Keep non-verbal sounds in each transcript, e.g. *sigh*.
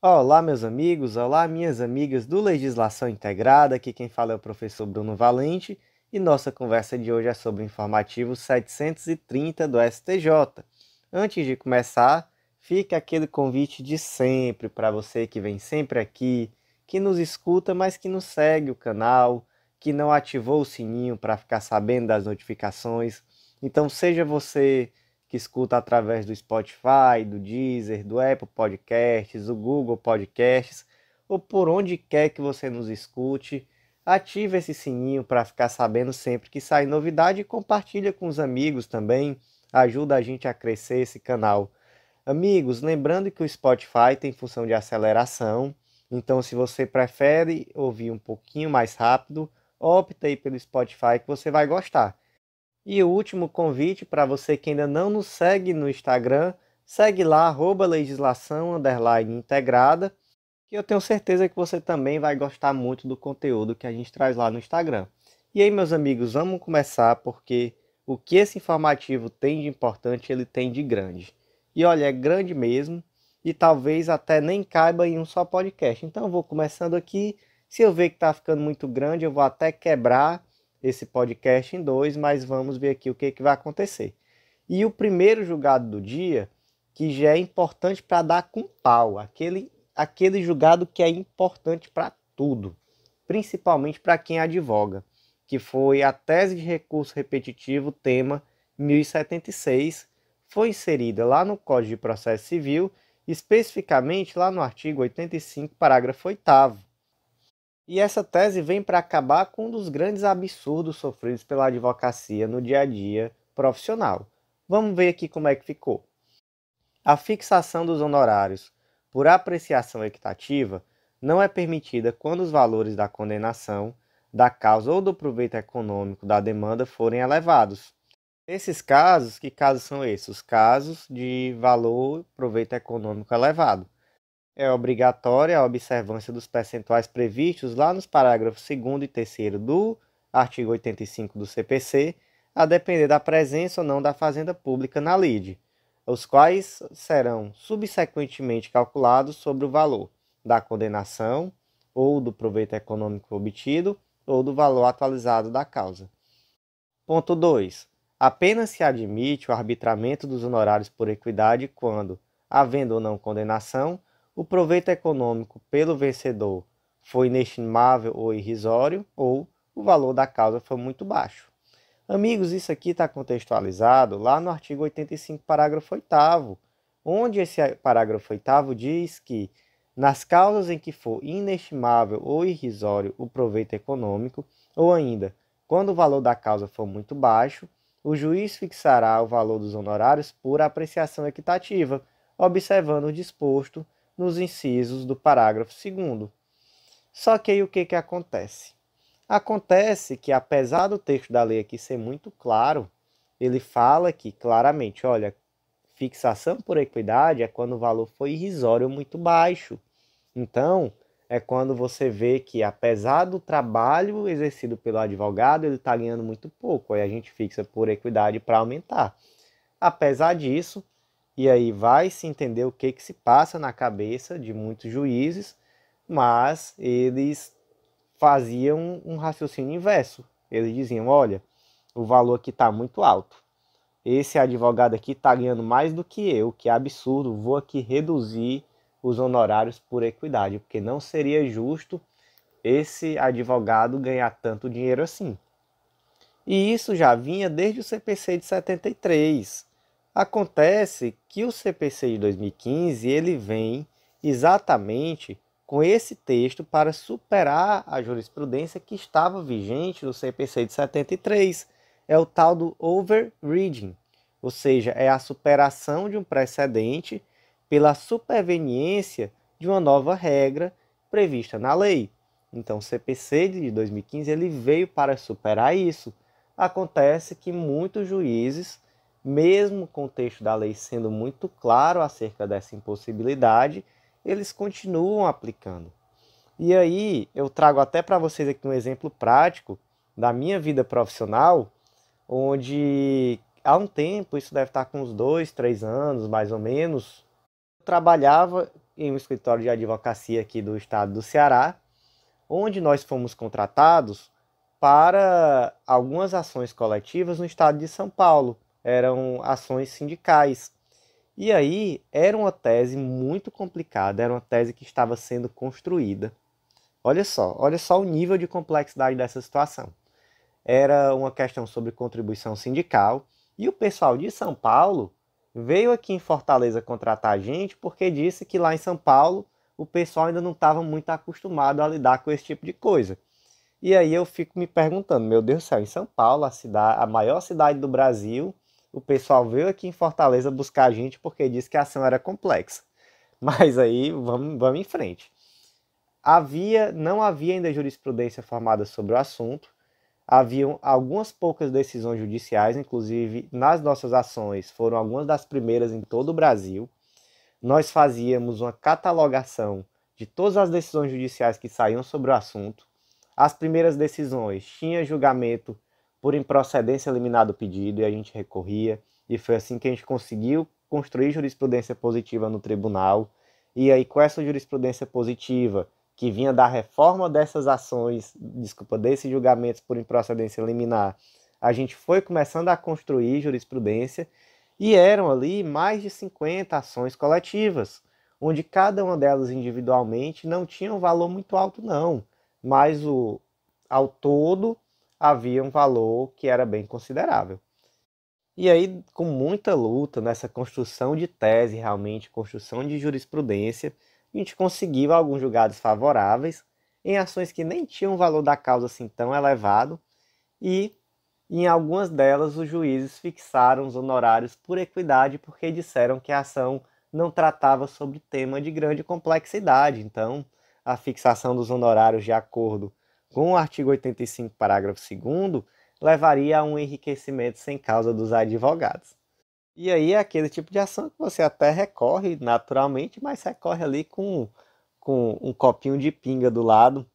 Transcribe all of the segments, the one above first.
Olá, meus amigos, olá, minhas amigas do Legislação Integrada. Aqui quem fala é o professor Bruno Valente e nossa conversa de hoje é sobre o informativo 730 do STJ. Antes de começar, fica aquele convite de sempre para você que vem sempre aqui, que nos escuta, mas que não segue o canal, que não ativou o sininho para ficar sabendo das notificações. Então, seja você que escuta através do Spotify, do Deezer, do Apple Podcasts, do Google Podcasts ou por onde quer que você nos escute. Ative esse sininho para ficar sabendo sempre que sai novidade e compartilha com os amigos também. Ajuda a gente a crescer esse canal. Amigos, lembrando que o Spotify tem função de aceleração, então se você prefere ouvir um pouquinho mais rápido, opta aí pelo Spotify que você vai gostar. E o último convite para você que ainda não nos segue no Instagram, segue lá, arroba legislação, underline integrada, que eu tenho certeza que você também vai gostar muito do conteúdo que a gente traz lá no Instagram. E aí, meus amigos, vamos começar porque o que esse informativo tem de importante, ele tem de grande. E olha, é grande mesmo, e talvez até nem caiba em um só podcast. Então eu vou começando aqui, se eu ver que está ficando muito grande, eu vou até quebrar esse podcast em dois, mas vamos ver aqui o que, que vai acontecer. E o primeiro julgado do dia, que já é importante para dar com pau, aquele, aquele julgado que é importante para tudo, principalmente para quem advoga, que foi a tese de recurso repetitivo, tema 1076, foi inserida lá no Código de Processo Civil, especificamente lá no artigo 85, parágrafo 8 e essa tese vem para acabar com um dos grandes absurdos sofridos pela advocacia no dia a dia profissional. Vamos ver aqui como é que ficou. A fixação dos honorários por apreciação equitativa não é permitida quando os valores da condenação, da causa ou do proveito econômico da demanda forem elevados. Esses casos, que casos são esses? Os casos de valor proveito econômico elevado é obrigatória a observância dos percentuais previstos lá nos parágrafos 2 e 3 do artigo 85 do CPC, a depender da presença ou não da Fazenda Pública na lide, os quais serão subsequentemente calculados sobre o valor da condenação ou do proveito econômico obtido ou do valor atualizado da causa. Ponto 2. Apenas se admite o arbitramento dos honorários por equidade quando, havendo ou não condenação, o proveito econômico pelo vencedor foi inestimável ou irrisório, ou o valor da causa foi muito baixo. Amigos, isso aqui está contextualizado lá no artigo 85, parágrafo 8, onde esse parágrafo 8 diz que, nas causas em que for inestimável ou irrisório o proveito econômico, ou ainda, quando o valor da causa for muito baixo, o juiz fixará o valor dos honorários por apreciação equitativa, observando o disposto nos incisos do parágrafo 2. Só que aí o que, que acontece? Acontece que, apesar do texto da lei aqui ser muito claro, ele fala que claramente, olha, fixação por equidade é quando o valor foi irrisório muito baixo. Então, é quando você vê que, apesar do trabalho exercido pelo advogado, ele está ganhando muito pouco. Aí a gente fixa por equidade para aumentar. Apesar disso, e aí vai se entender o que, que se passa na cabeça de muitos juízes, mas eles faziam um raciocínio inverso. Eles diziam: olha, o valor aqui está muito alto. Esse advogado aqui está ganhando mais do que eu, que é absurdo. Vou aqui reduzir os honorários por equidade, porque não seria justo esse advogado ganhar tanto dinheiro assim. E isso já vinha desde o CPC de 73. Acontece que o CPC de 2015 ele vem exatamente com esse texto para superar a jurisprudência que estava vigente no CPC de 73. É o tal do overreading, ou seja, é a superação de um precedente pela superveniência de uma nova regra prevista na lei. Então, o CPC de 2015 ele veio para superar isso. Acontece que muitos juízes mesmo com o texto da lei sendo muito claro acerca dessa impossibilidade, eles continuam aplicando. E aí eu trago até para vocês aqui um exemplo prático da minha vida profissional, onde há um tempo, isso deve estar com uns dois, três anos mais ou menos, eu trabalhava em um escritório de advocacia aqui do estado do Ceará, onde nós fomos contratados para algumas ações coletivas no estado de São Paulo eram ações sindicais. E aí era uma tese muito complicada, era uma tese que estava sendo construída. Olha só, olha só o nível de complexidade dessa situação. Era uma questão sobre contribuição sindical e o pessoal de São Paulo veio aqui em Fortaleza contratar a gente porque disse que lá em São Paulo o pessoal ainda não estava muito acostumado a lidar com esse tipo de coisa. E aí eu fico me perguntando, meu Deus do céu, em São Paulo, a cidade, a maior cidade do Brasil, o pessoal veio aqui em Fortaleza buscar a gente porque disse que a ação era complexa. *laughs* Mas aí vamos, vamos em frente. Havia, não havia ainda jurisprudência formada sobre o assunto. Haviam algumas poucas decisões judiciais, inclusive nas nossas ações foram algumas das primeiras em todo o Brasil. Nós fazíamos uma catalogação de todas as decisões judiciais que saíam sobre o assunto. As primeiras decisões tinha julgamento por improcedência eliminado o pedido e a gente recorria. E foi assim que a gente conseguiu construir jurisprudência positiva no tribunal. E aí, com essa jurisprudência positiva, que vinha da reforma dessas ações, desculpa, desses julgamentos por improcedência liminar, a gente foi começando a construir jurisprudência e eram ali mais de 50 ações coletivas, onde cada uma delas individualmente não tinha um valor muito alto, não, mas o, ao todo havia um valor que era bem considerável. E aí, com muita luta nessa construção de tese, realmente, construção de jurisprudência, a gente conseguiu alguns julgados favoráveis em ações que nem tinham valor da causa assim tão elevado, e em algumas delas os juízes fixaram os honorários por equidade porque disseram que a ação não tratava sobre tema de grande complexidade. Então, a fixação dos honorários de acordo com o artigo 85, parágrafo 2, levaria a um enriquecimento sem causa dos advogados. E aí é aquele tipo de ação que você até recorre naturalmente, mas recorre ali com, com um copinho de pinga do lado,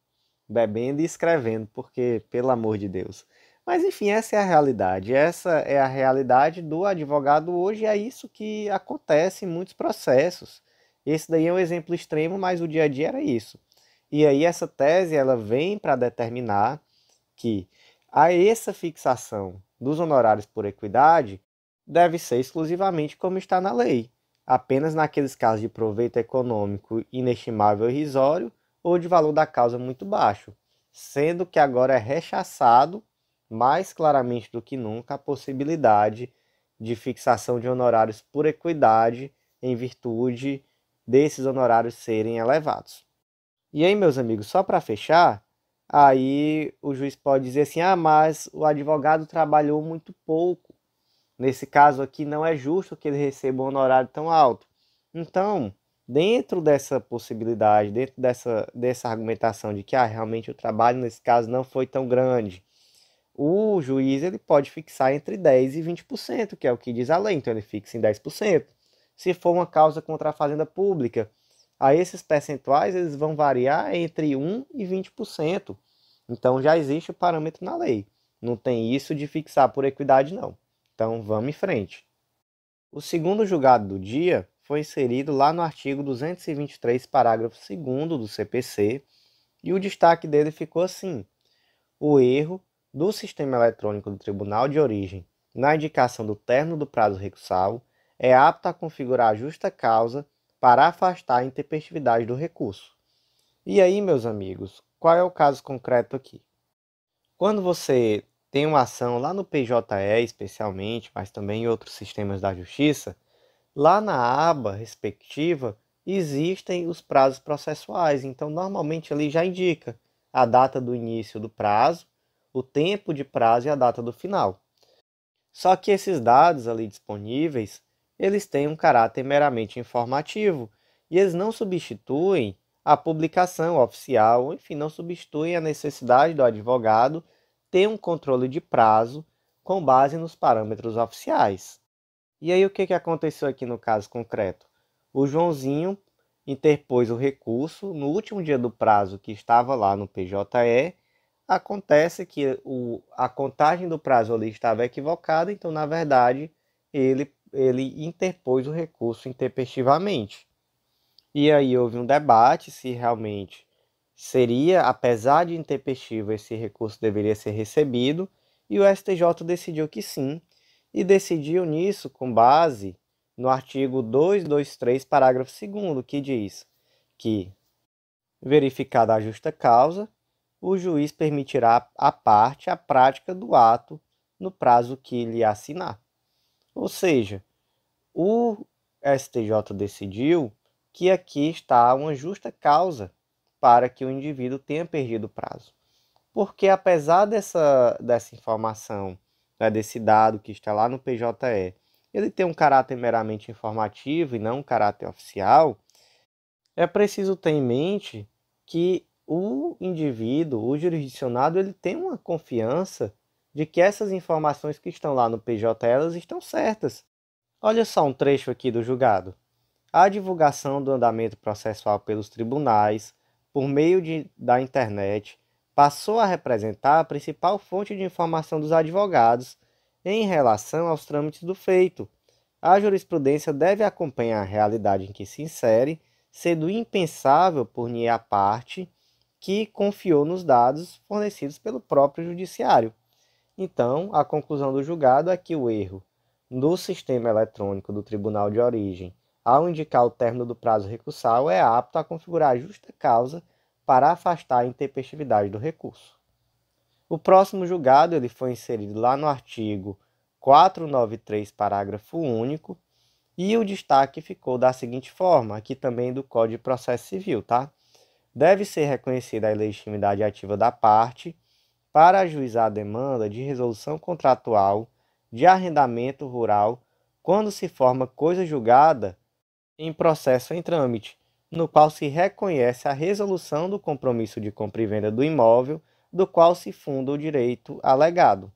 bebendo e escrevendo, porque, pelo amor de Deus. Mas enfim, essa é a realidade. Essa é a realidade do advogado hoje, é isso que acontece em muitos processos. Esse daí é um exemplo extremo, mas o dia a dia era isso. E aí essa tese ela vem para determinar que a essa fixação dos honorários por equidade deve ser exclusivamente como está na lei, apenas naqueles casos de proveito econômico inestimável e irrisório ou de valor da causa muito baixo, sendo que agora é rechaçado mais claramente do que nunca a possibilidade de fixação de honorários por equidade em virtude desses honorários serem elevados. E aí, meus amigos, só para fechar, aí o juiz pode dizer assim: ah, mas o advogado trabalhou muito pouco. Nesse caso aqui, não é justo que ele receba um honorário tão alto. Então, dentro dessa possibilidade, dentro dessa, dessa argumentação de que ah, realmente o trabalho nesse caso não foi tão grande, o juiz ele pode fixar entre 10% e 20%, que é o que diz a lei, então ele fixa em 10%. Se for uma causa contra a fazenda pública, a esses percentuais eles vão variar entre 1 e 20%. Então já existe o parâmetro na lei. Não tem isso de fixar por equidade não. Então vamos em frente. O segundo julgado do dia foi inserido lá no artigo 223, parágrafo 2 do CPC, e o destaque dele ficou assim: o erro do sistema eletrônico do tribunal de origem na indicação do término do prazo recursal é apto a configurar a justa causa para afastar a intempestividade do recurso. E aí, meus amigos, qual é o caso concreto aqui? Quando você tem uma ação lá no PJE, especialmente, mas também em outros sistemas da justiça, lá na aba respectiva existem os prazos processuais. Então, normalmente ali já indica a data do início do prazo, o tempo de prazo e a data do final. Só que esses dados ali disponíveis eles têm um caráter meramente informativo e eles não substituem a publicação oficial, enfim, não substituem a necessidade do advogado ter um controle de prazo com base nos parâmetros oficiais. E aí o que, que aconteceu aqui no caso concreto? O Joãozinho interpôs o recurso no último dia do prazo que estava lá no PJE. Acontece que o, a contagem do prazo ali estava equivocada, então, na verdade, ele ele interpôs o recurso intempestivamente. E aí houve um debate se realmente seria, apesar de intempestivo, esse recurso deveria ser recebido, e o STJ decidiu que sim, e decidiu nisso com base no artigo 223, parágrafo 2, que diz que, verificada a justa causa, o juiz permitirá à parte a prática do ato no prazo que lhe assinar. Ou seja, o STJ decidiu que aqui está uma justa causa para que o indivíduo tenha perdido o prazo. Porque apesar dessa, dessa informação, né, desse dado que está lá no PJE, ele tem um caráter meramente informativo e não um caráter oficial, é preciso ter em mente que o indivíduo, o jurisdicionado, ele tem uma confiança de que essas informações que estão lá no PJ elas estão certas. Olha só um trecho aqui do julgado. A divulgação do andamento processual pelos tribunais, por meio de, da internet, passou a representar a principal fonte de informação dos advogados em relação aos trâmites do feito. A jurisprudência deve acompanhar a realidade em que se insere, sendo impensável por a parte que confiou nos dados fornecidos pelo próprio judiciário. Então, a conclusão do julgado é que o erro no sistema eletrônico do tribunal de origem, ao indicar o término do prazo recursal, é apto a configurar a justa causa para afastar a intempestividade do recurso. O próximo julgado ele foi inserido lá no artigo 493, parágrafo único, e o destaque ficou da seguinte forma, aqui também do Código de Processo Civil, tá? Deve ser reconhecida a legitimidade ativa da parte para ajuizar demanda de resolução contratual de arrendamento rural quando se forma coisa julgada em processo em trâmite, no qual se reconhece a resolução do compromisso de compra e venda do imóvel do qual se funda o direito alegado.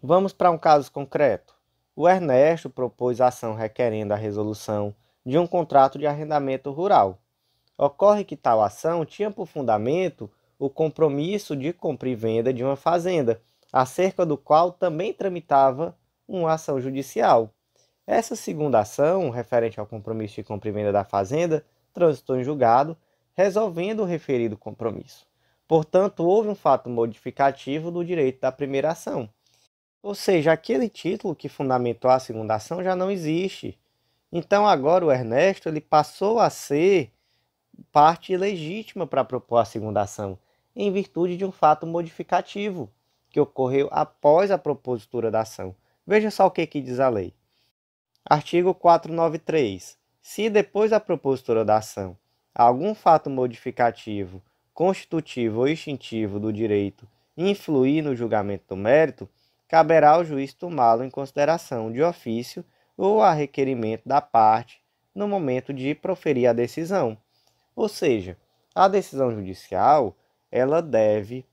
Vamos para um caso concreto. O Ernesto propôs ação requerendo a resolução de um contrato de arrendamento rural. Ocorre que tal ação tinha por fundamento o compromisso de compra e venda de uma fazenda, acerca do qual também tramitava uma ação judicial. Essa segunda ação, referente ao compromisso de compra e venda da fazenda, transitou em julgado, resolvendo o referido compromisso. Portanto, houve um fato modificativo do direito da primeira ação. Ou seja, aquele título que fundamentou a segunda ação já não existe. Então agora o Ernesto ele passou a ser parte legítima para propor a segunda ação em virtude de um fato modificativo que ocorreu após a propositura da ação. Veja só o que, que diz a lei. Artigo 493. Se depois da propositura da ação algum fato modificativo, constitutivo ou instintivo do direito influir no julgamento do mérito, caberá ao juiz tomá-lo em consideração de ofício ou a requerimento da parte no momento de proferir a decisão. Ou seja, a decisão judicial ela deve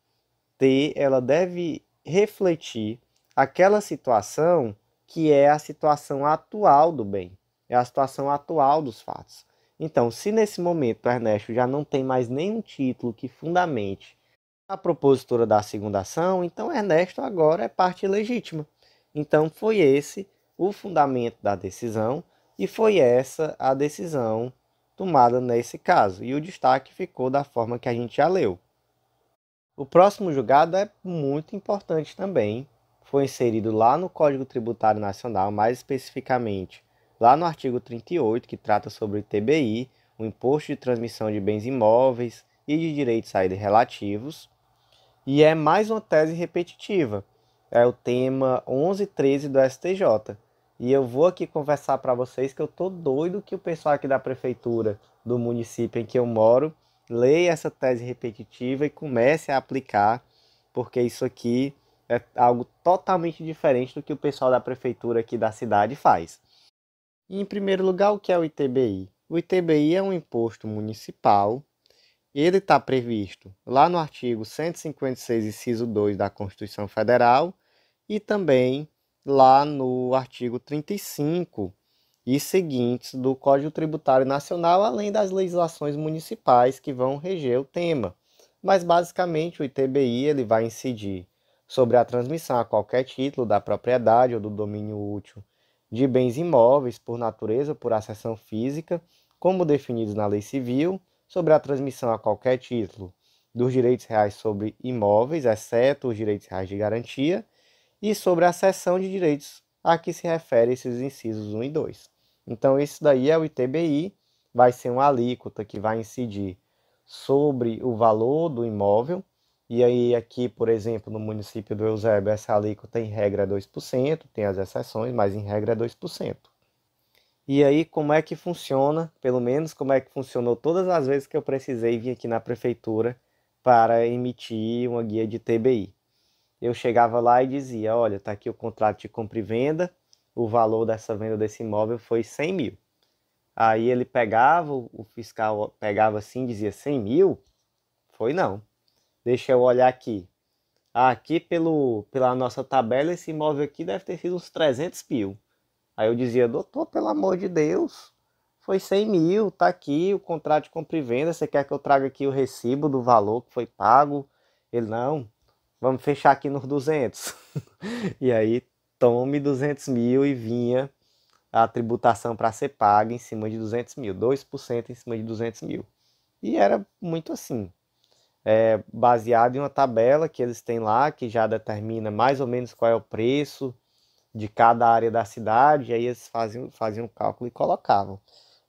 ter, ela deve refletir aquela situação que é a situação atual do bem, é a situação atual dos fatos. Então, se nesse momento o Ernesto já não tem mais nenhum título que fundamente a propositura da segunda ação, então Ernesto agora é parte legítima. Então, foi esse o fundamento da decisão e foi essa a decisão tomada nesse caso. E o destaque ficou da forma que a gente já leu. O próximo julgado é muito importante também. Foi inserido lá no Código Tributário Nacional, mais especificamente lá no artigo 38, que trata sobre o TBI, o Imposto de Transmissão de Bens Imóveis e de Direitos Saída Relativos. E é mais uma tese repetitiva. É o tema 1113 do STJ. E eu vou aqui conversar para vocês que eu tô doido que o pessoal aqui da prefeitura do município em que eu moro leia essa tese repetitiva e comece a aplicar, porque isso aqui é algo totalmente diferente do que o pessoal da prefeitura aqui da cidade faz. E, em primeiro lugar, o que é o ITBI? O ITBI é um imposto municipal. Ele está previsto lá no artigo 156, inciso 2 da Constituição Federal e também lá no artigo 35 e seguintes do Código Tributário Nacional, além das legislações municipais que vão reger o tema. Mas basicamente o ITBI ele vai incidir sobre a transmissão a qualquer título da propriedade ou do domínio útil de bens imóveis por natureza por acessão física, como definidos na lei civil, sobre a transmissão a qualquer título dos direitos reais sobre imóveis, exceto os direitos reais de garantia, e sobre a cessão de direitos a que se refere esses incisos 1 e 2. Então, isso daí é o ITBI, vai ser uma alíquota que vai incidir sobre o valor do imóvel. E aí, aqui, por exemplo, no município do Eusébio, essa alíquota em regra é 2%, tem as exceções, mas em regra é 2%. E aí, como é que funciona? Pelo menos, como é que funcionou todas as vezes que eu precisei vir aqui na prefeitura para emitir uma guia de TBI. Eu chegava lá e dizia: Olha, está aqui o contrato de compra e venda o valor dessa venda desse imóvel foi 100 mil. Aí ele pegava, o fiscal pegava assim, dizia 100 mil? Foi não. Deixa eu olhar aqui. Aqui pelo, pela nossa tabela, esse imóvel aqui deve ter sido uns 300 mil. Aí eu dizia, doutor, pelo amor de Deus, foi 100 mil, tá aqui o contrato de compra e venda, você quer que eu traga aqui o recibo do valor que foi pago? Ele, não, vamos fechar aqui nos 200. *laughs* e aí tome 200 mil e vinha a tributação para ser paga em cima de 200 mil, 2% em cima de 200 mil. E era muito assim, é, baseado em uma tabela que eles têm lá, que já determina mais ou menos qual é o preço de cada área da cidade, e aí eles faziam, faziam um cálculo e colocavam.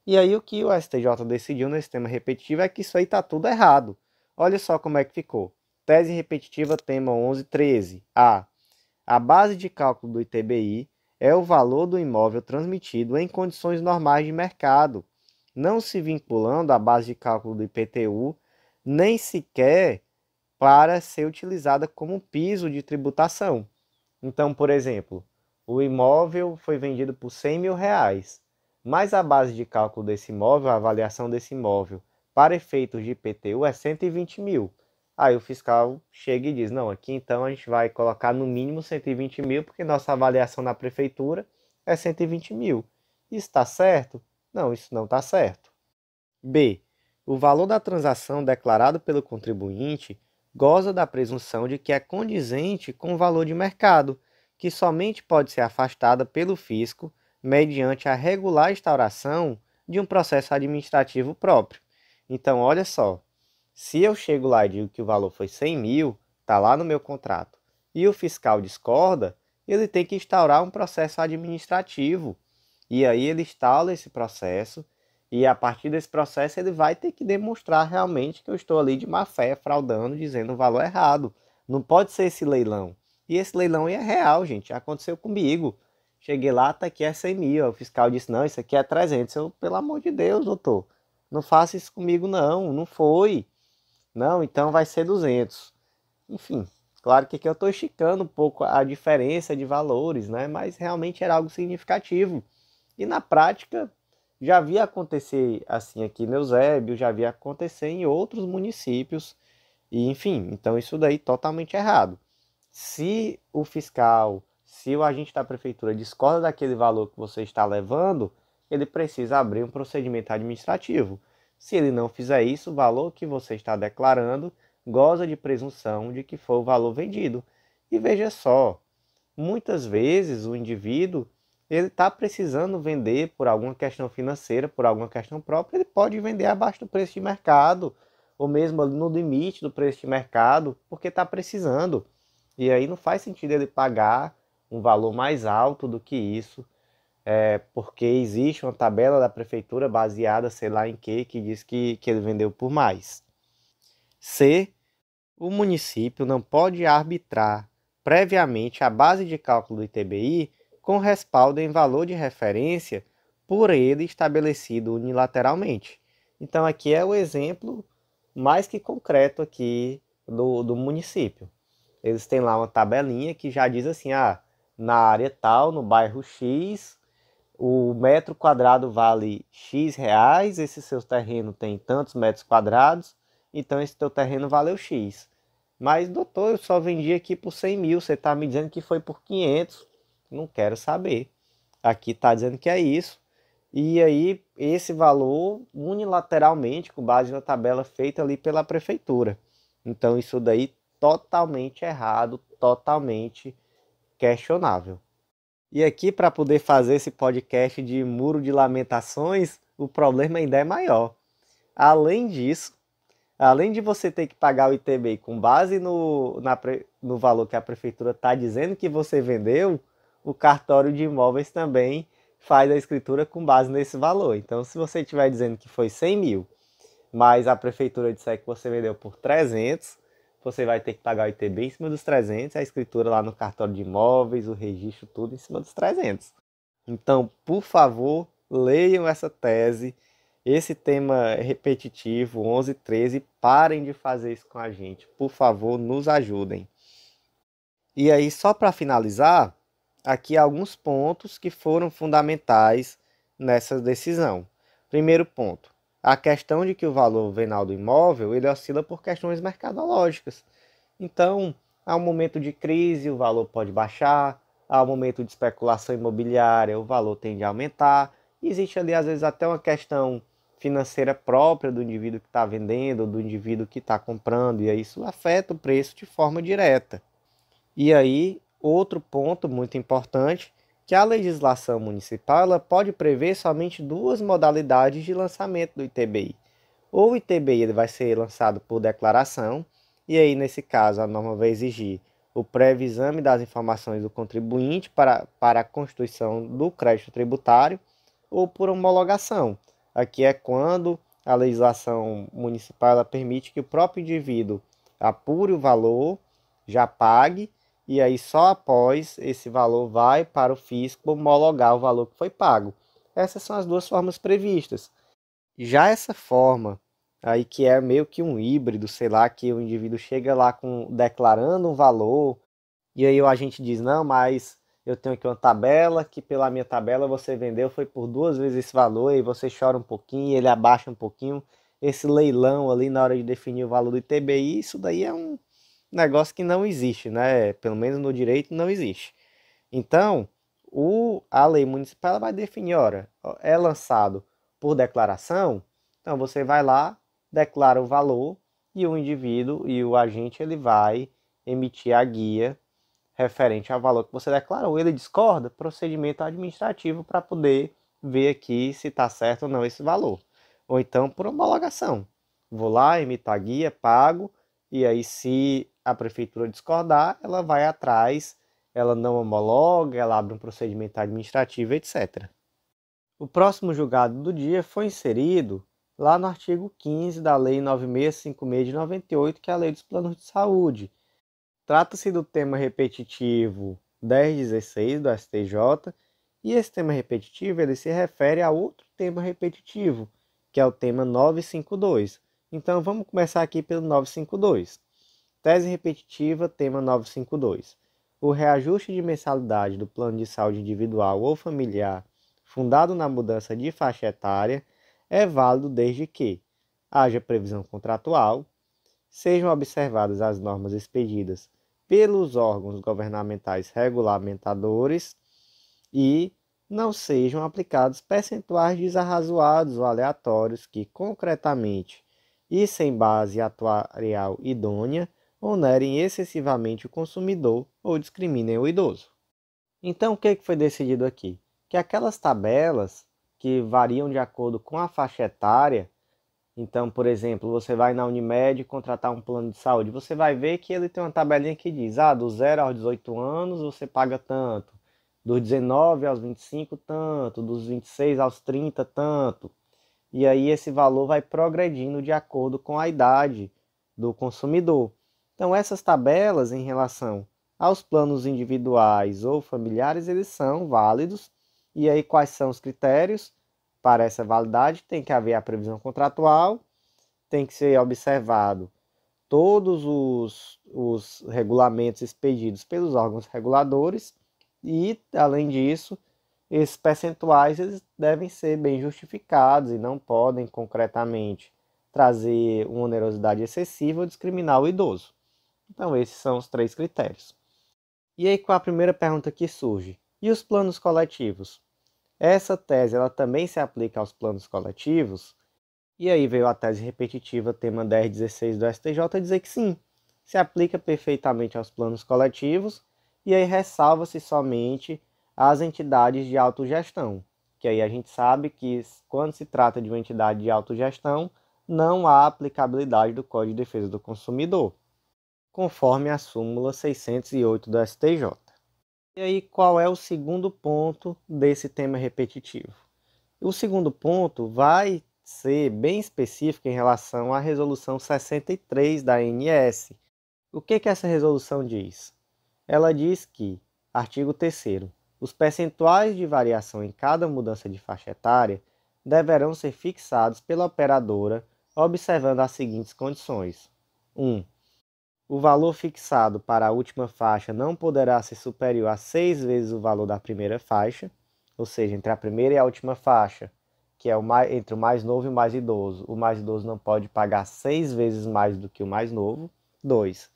E aí o que o STJ decidiu no sistema repetitivo é que isso aí está tudo errado. Olha só como é que ficou. Tese repetitiva, tema 1113. A. A base de cálculo do ITBI é o valor do imóvel transmitido em condições normais de mercado, não se vinculando à base de cálculo do IPTU, nem sequer para ser utilizada como piso de tributação. Então, por exemplo, o imóvel foi vendido por 100 mil reais, mas a base de cálculo desse imóvel, a avaliação desse imóvel, para efeitos de IPTU é 120 mil. Aí o fiscal chega e diz: não, aqui então a gente vai colocar no mínimo 120 mil, porque nossa avaliação na prefeitura é 120 mil. Isso está certo? Não, isso não está certo. B. O valor da transação declarado pelo contribuinte goza da presunção de que é condizente com o valor de mercado, que somente pode ser afastada pelo fisco mediante a regular instauração de um processo administrativo próprio. Então, olha só, se eu chego lá e digo que o valor foi 100 mil, está lá no meu contrato, e o fiscal discorda, ele tem que instaurar um processo administrativo. E aí ele instala esse processo, e a partir desse processo ele vai ter que demonstrar realmente que eu estou ali de má fé, fraudando, dizendo o valor errado. Não pode ser esse leilão. E esse leilão é real, gente. Aconteceu comigo. Cheguei lá, tá aqui é 100 mil. O fiscal disse, não, isso aqui é 300. Eu, pelo amor de Deus, doutor, não faça isso comigo não, não foi. Não, então vai ser 200. Enfim, claro que aqui eu estou esticando um pouco a diferença de valores, né? Mas realmente era algo significativo. E na prática, já havia acontecer assim aqui em Eusébio, já havia acontecer em outros municípios, e enfim, então isso daí totalmente errado. Se o fiscal, se o agente da prefeitura discorda daquele valor que você está levando, ele precisa abrir um procedimento administrativo. Se ele não fizer isso, o valor que você está declarando goza de presunção de que foi o valor vendido. E veja só, muitas vezes o indivíduo ele está precisando vender por alguma questão financeira, por alguma questão própria, ele pode vender abaixo do preço de mercado, ou mesmo no limite do preço de mercado, porque está precisando. E aí não faz sentido ele pagar um valor mais alto do que isso é, porque existe uma tabela da prefeitura baseada, sei lá em que, que diz que, que ele vendeu por mais. C. O município não pode arbitrar previamente a base de cálculo do ITBI com respaldo em valor de referência por ele estabelecido unilateralmente. Então aqui é o exemplo mais que concreto aqui do, do município. Eles têm lá uma tabelinha que já diz assim, ah, na área tal, no bairro X, o metro quadrado vale X reais, esse seu terreno tem tantos metros quadrados, então esse teu terreno valeu X. Mas, doutor, eu só vendi aqui por 100 mil, você está me dizendo que foi por 500, não quero saber. Aqui está dizendo que é isso. E aí, esse valor unilateralmente, com base na tabela feita ali pela prefeitura. Então, isso daí totalmente errado, totalmente questionável. E aqui, para poder fazer esse podcast de muro de lamentações, o problema ainda é maior. Além disso, além de você ter que pagar o ITB com base no, na, no valor que a prefeitura está dizendo que você vendeu, o cartório de imóveis também faz a escritura com base nesse valor. Então, se você estiver dizendo que foi 100 mil, mas a prefeitura disser que você vendeu por 300, você vai ter que pagar o ITB em cima dos 300, a escritura lá no cartório de imóveis, o registro, tudo em cima dos 300. Então, por favor, leiam essa tese, esse tema é repetitivo, 11 13, parem de fazer isso com a gente. Por favor, nos ajudem. E aí, só para finalizar, aqui alguns pontos que foram fundamentais nessa decisão. Primeiro ponto: a questão de que o valor venal do imóvel ele oscila por questões mercadológicas. Então, há um momento de crise, o valor pode baixar, há um momento de especulação imobiliária, o valor tende a aumentar. Existe ali, às vezes, até uma questão financeira própria do indivíduo que está vendendo, ou do indivíduo que está comprando, e isso afeta o preço de forma direta. E aí, outro ponto muito importante que a legislação municipal pode prever somente duas modalidades de lançamento do ITBI. Ou o ITBI ele vai ser lançado por declaração, e aí nesse caso a norma vai exigir o prévio exame das informações do contribuinte para, para a constituição do crédito tributário ou por homologação. Aqui é quando a legislação municipal permite que o próprio indivíduo apure o valor, já pague e aí só após esse valor vai para o fisco homologar o valor que foi pago. Essas são as duas formas previstas. Já essa forma aí que é meio que um híbrido, sei lá, que o indivíduo chega lá com declarando um valor e aí o agente diz: "Não, mas eu tenho aqui uma tabela que pela minha tabela você vendeu foi por duas vezes esse valor e você chora um pouquinho, ele abaixa um pouquinho. Esse leilão ali na hora de definir o valor do ITBI, isso daí é um negócio que não existe, né? Pelo menos no direito não existe. Então, o, a lei municipal ela vai definir, ora, é lançado por declaração, então você vai lá, declara o valor e o indivíduo e o agente ele vai emitir a guia referente ao valor que você declarou. Ele discorda, procedimento administrativo para poder ver aqui se está certo ou não esse valor. Ou então por homologação. Vou lá, emito a guia, pago, e aí se a prefeitura discordar, ela vai atrás, ela não homologa, ela abre um procedimento administrativo, etc. O próximo julgado do dia foi inserido lá no artigo 15 da Lei 9656 de 98, que é a Lei dos Planos de Saúde. Trata-se do tema repetitivo 1016 do STJ, e esse tema repetitivo ele se refere a outro tema repetitivo, que é o tema 952. Então vamos começar aqui pelo 952. Tese repetitiva, tema 952. O reajuste de mensalidade do plano de saúde individual ou familiar, fundado na mudança de faixa etária, é válido desde que haja previsão contratual, sejam observadas as normas expedidas pelos órgãos governamentais regulamentadores e não sejam aplicados percentuais desarrazoados ou aleatórios que concretamente e sem base atuarial idônea onerem excessivamente o consumidor ou discriminem o idoso. Então, o é que foi decidido aqui? Que aquelas tabelas que variam de acordo com a faixa etária, então, por exemplo, você vai na Unimed contratar um plano de saúde, você vai ver que ele tem uma tabelinha que diz: ah, do 0 aos 18 anos você paga tanto, dos 19 aos 25, tanto, dos 26 aos 30, tanto. E aí esse valor vai progredindo de acordo com a idade do consumidor. Então, essas tabelas em relação aos planos individuais ou familiares, eles são válidos. E aí, quais são os critérios para essa validade? Tem que haver a previsão contratual, tem que ser observado todos os, os regulamentos expedidos pelos órgãos reguladores e, além disso, esses percentuais eles devem ser bem justificados e não podem concretamente trazer uma onerosidade excessiva ou discriminar o idoso. Então, esses são os três critérios. E aí, com a primeira pergunta que surge: e os planos coletivos? Essa tese ela também se aplica aos planos coletivos? E aí veio a tese repetitiva, tema 1016 do STJ, dizer que sim, se aplica perfeitamente aos planos coletivos, e aí ressalva-se somente as entidades de autogestão, que aí a gente sabe que quando se trata de uma entidade de autogestão, não há aplicabilidade do Código de Defesa do Consumidor conforme a súmula 608 do STJ. E aí, qual é o segundo ponto desse tema repetitivo? O segundo ponto vai ser bem específico em relação à resolução 63 da ANS. O que, que essa resolução diz? Ela diz que, artigo 3 os percentuais de variação em cada mudança de faixa etária deverão ser fixados pela operadora observando as seguintes condições. 1. Um, o valor fixado para a última faixa não poderá ser superior a seis vezes o valor da primeira faixa, ou seja, entre a primeira e a última faixa, que é o mais, entre o mais novo e o mais idoso. O mais idoso não pode pagar seis vezes mais do que o mais novo. 2.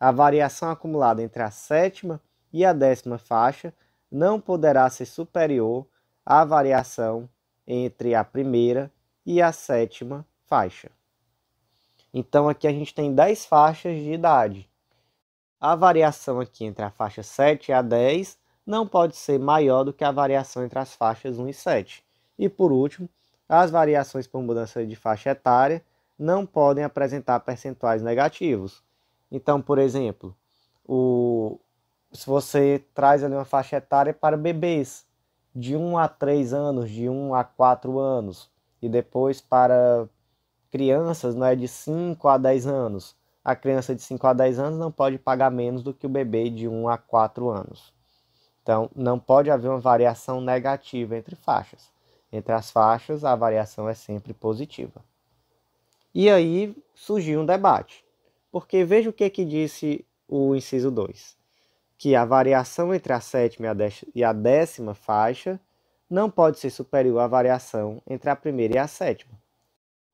A variação acumulada entre a sétima e a décima faixa não poderá ser superior à variação entre a primeira e a sétima faixa. Então aqui a gente tem 10 faixas de idade. A variação aqui entre a faixa 7 e a 10 não pode ser maior do que a variação entre as faixas 1 e 7. E por último, as variações por mudança de faixa etária não podem apresentar percentuais negativos. Então, por exemplo, o... se você traz ali uma faixa etária para bebês de 1 a 3 anos, de 1 a 4 anos, e depois para crianças não é de 5 a 10 anos. A criança de 5 a 10 anos não pode pagar menos do que o bebê de 1 a 4 anos. Então, não pode haver uma variação negativa entre faixas. Entre as faixas, a variação é sempre positiva. E aí surgiu um debate, porque veja o que, que disse o inciso 2, que a variação entre a sétima e a décima faixa não pode ser superior à variação entre a primeira e a sétima.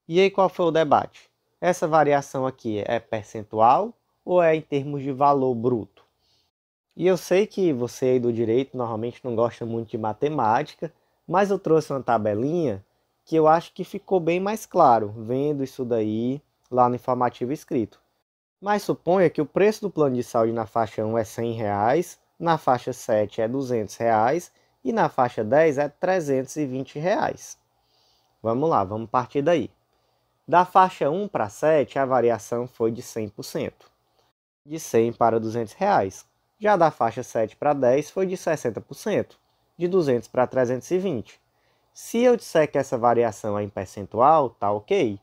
E aí qual foi o debate? Essa variação aqui é percentual ou é em termos de valor bruto? E eu sei que você aí do direito normalmente não gosta muito de matemática, mas eu trouxe uma tabelinha que eu acho que ficou bem mais claro vendo isso daí lá no informativo escrito. Mas suponha que o preço do plano de saúde na faixa 1 é 100 reais, na faixa 7 é 200 reais e na faixa 10 é 320 reais. Vamos lá, vamos partir daí. Da faixa 1 para 7, a variação foi de 100%, de 100 para 200 reais. Já da faixa 7 para 10 foi de 60%, de 200 para 320. Se eu disser que essa variação é em percentual, tá ok.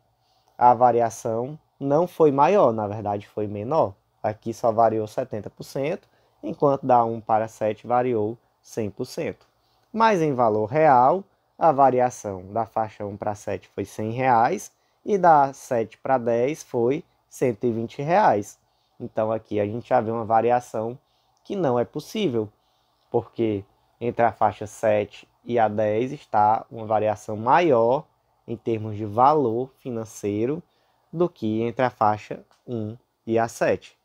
A variação não foi maior, na verdade foi menor. Aqui só variou 70%, enquanto da 1 para 7 variou 100%. Mas em valor real, a variação da faixa 1 para 7 foi 100 reais e da 7 para 10 foi 120 reais. Então aqui a gente já vê uma variação que não é possível, porque entre a faixa 7 e a 10 está uma variação maior em termos de valor financeiro do que entre a faixa 1 e a 7.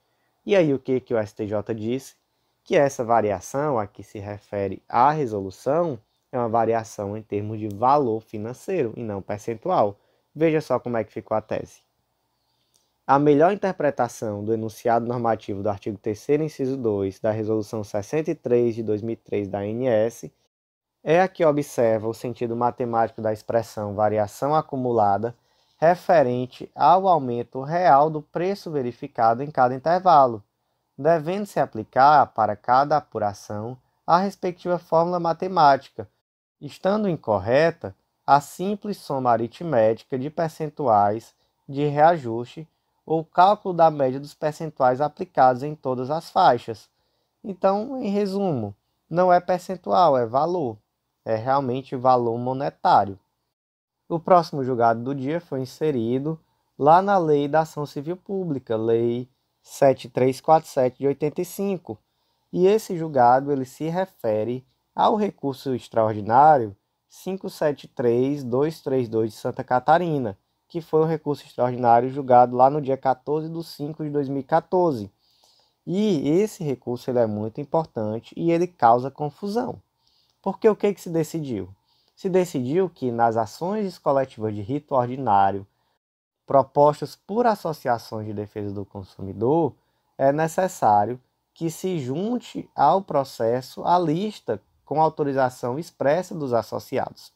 E aí o que, que o STJ disse? Que essa variação a que se refere à resolução é uma variação em termos de valor financeiro e não percentual. Veja só como é que ficou a tese. A melhor interpretação do enunciado normativo do artigo 3 inciso 2 da Resolução 63 de 2003 da ANS é a que observa o sentido matemático da expressão variação acumulada referente ao aumento real do preço verificado em cada intervalo, devendo se aplicar para cada apuração a respectiva fórmula matemática. Estando incorreta, a simples soma aritmética de percentuais de reajuste ou cálculo da média dos percentuais aplicados em todas as faixas. Então, em resumo, não é percentual, é valor. É realmente valor monetário. O próximo julgado do dia foi inserido lá na Lei da Ação Civil Pública, Lei 7347 de 85. E esse julgado ele se refere ao recurso extraordinário 573-232 de Santa Catarina, que foi um recurso extraordinário julgado lá no dia 14 de 5 de 2014. E esse recurso ele é muito importante e ele causa confusão. Porque o que, que se decidiu? Se decidiu que nas ações coletivas de rito ordinário propostas por associações de defesa do consumidor, é necessário que se junte ao processo a lista com autorização expressa dos associados.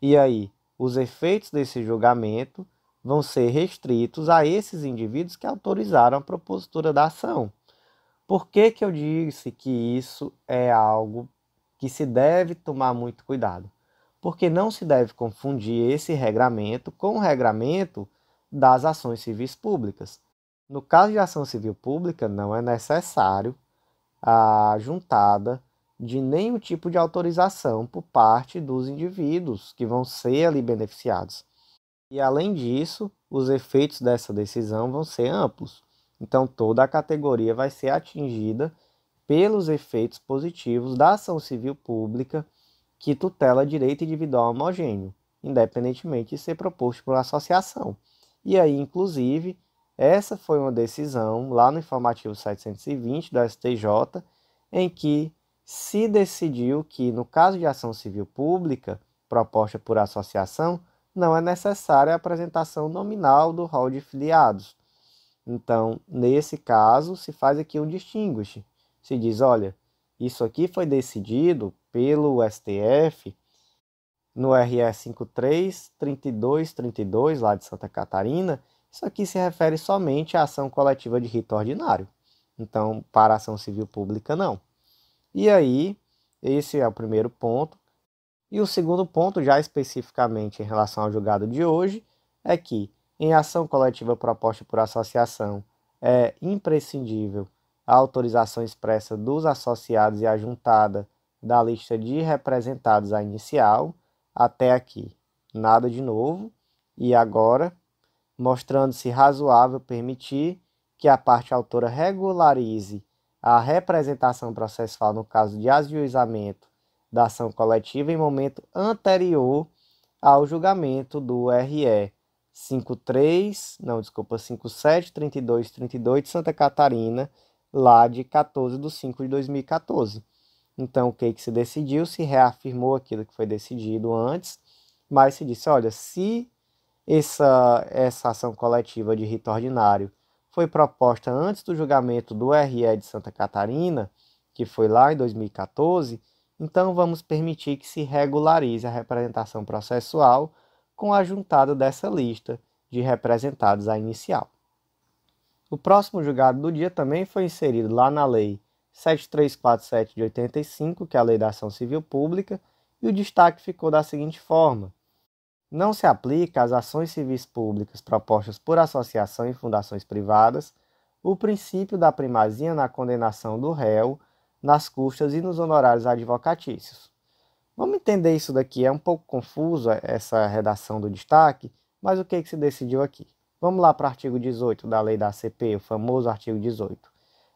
E aí, os efeitos desse julgamento vão ser restritos a esses indivíduos que autorizaram a propositura da ação. Por que, que eu disse que isso é algo que se deve tomar muito cuidado? Porque não se deve confundir esse regramento com o regramento das ações civis públicas. No caso de ação civil pública, não é necessário a juntada de nenhum tipo de autorização por parte dos indivíduos que vão ser ali beneficiados. E além disso, os efeitos dessa decisão vão ser amplos. Então toda a categoria vai ser atingida pelos efeitos positivos da ação civil pública que tutela direito individual homogêneo, independentemente de ser proposto por associação. E aí, inclusive, essa foi uma decisão lá no informativo 720 do STJ, em que se decidiu que, no caso de ação civil pública proposta por associação, não é necessária a apresentação nominal do rol de filiados. Então, nesse caso, se faz aqui um distinguish. Se diz, olha, isso aqui foi decidido pelo STF no RE 533232 lá de Santa Catarina. Isso aqui se refere somente à ação coletiva de rito ordinário. Então, para ação civil pública não. E aí, esse é o primeiro ponto. E o segundo ponto, já especificamente em relação ao julgado de hoje, é que em ação coletiva proposta por associação é imprescindível a autorização expressa dos associados e ajuntada da lista de representados à inicial, até aqui, nada de novo, e agora, mostrando-se razoável permitir que a parte autora regularize a representação processual no caso de ajuizamento da ação coletiva em momento anterior ao julgamento do RE 53, não, desculpa, 57 32 32 de Santa Catarina, lá de 14 de 5 de 2014. Então, o que, que se decidiu? Se reafirmou aquilo que foi decidido antes, mas se disse: olha, se essa, essa ação coletiva de rito ordinário foi proposta antes do julgamento do RE de Santa Catarina, que foi lá em 2014, então vamos permitir que se regularize a representação processual com a juntada dessa lista de representados à inicial. O próximo julgado do dia também foi inserido lá na Lei 7347 de 85, que é a Lei da Ação Civil Pública, e o destaque ficou da seguinte forma: não se aplica às ações civis públicas propostas por associação e fundações privadas o princípio da primazia na condenação do réu, nas custas e nos honorários advocatícios. Vamos entender isso daqui, é um pouco confuso essa redação do destaque, mas o que, é que se decidiu aqui? Vamos lá para o artigo 18 da lei da ACP, o famoso artigo 18.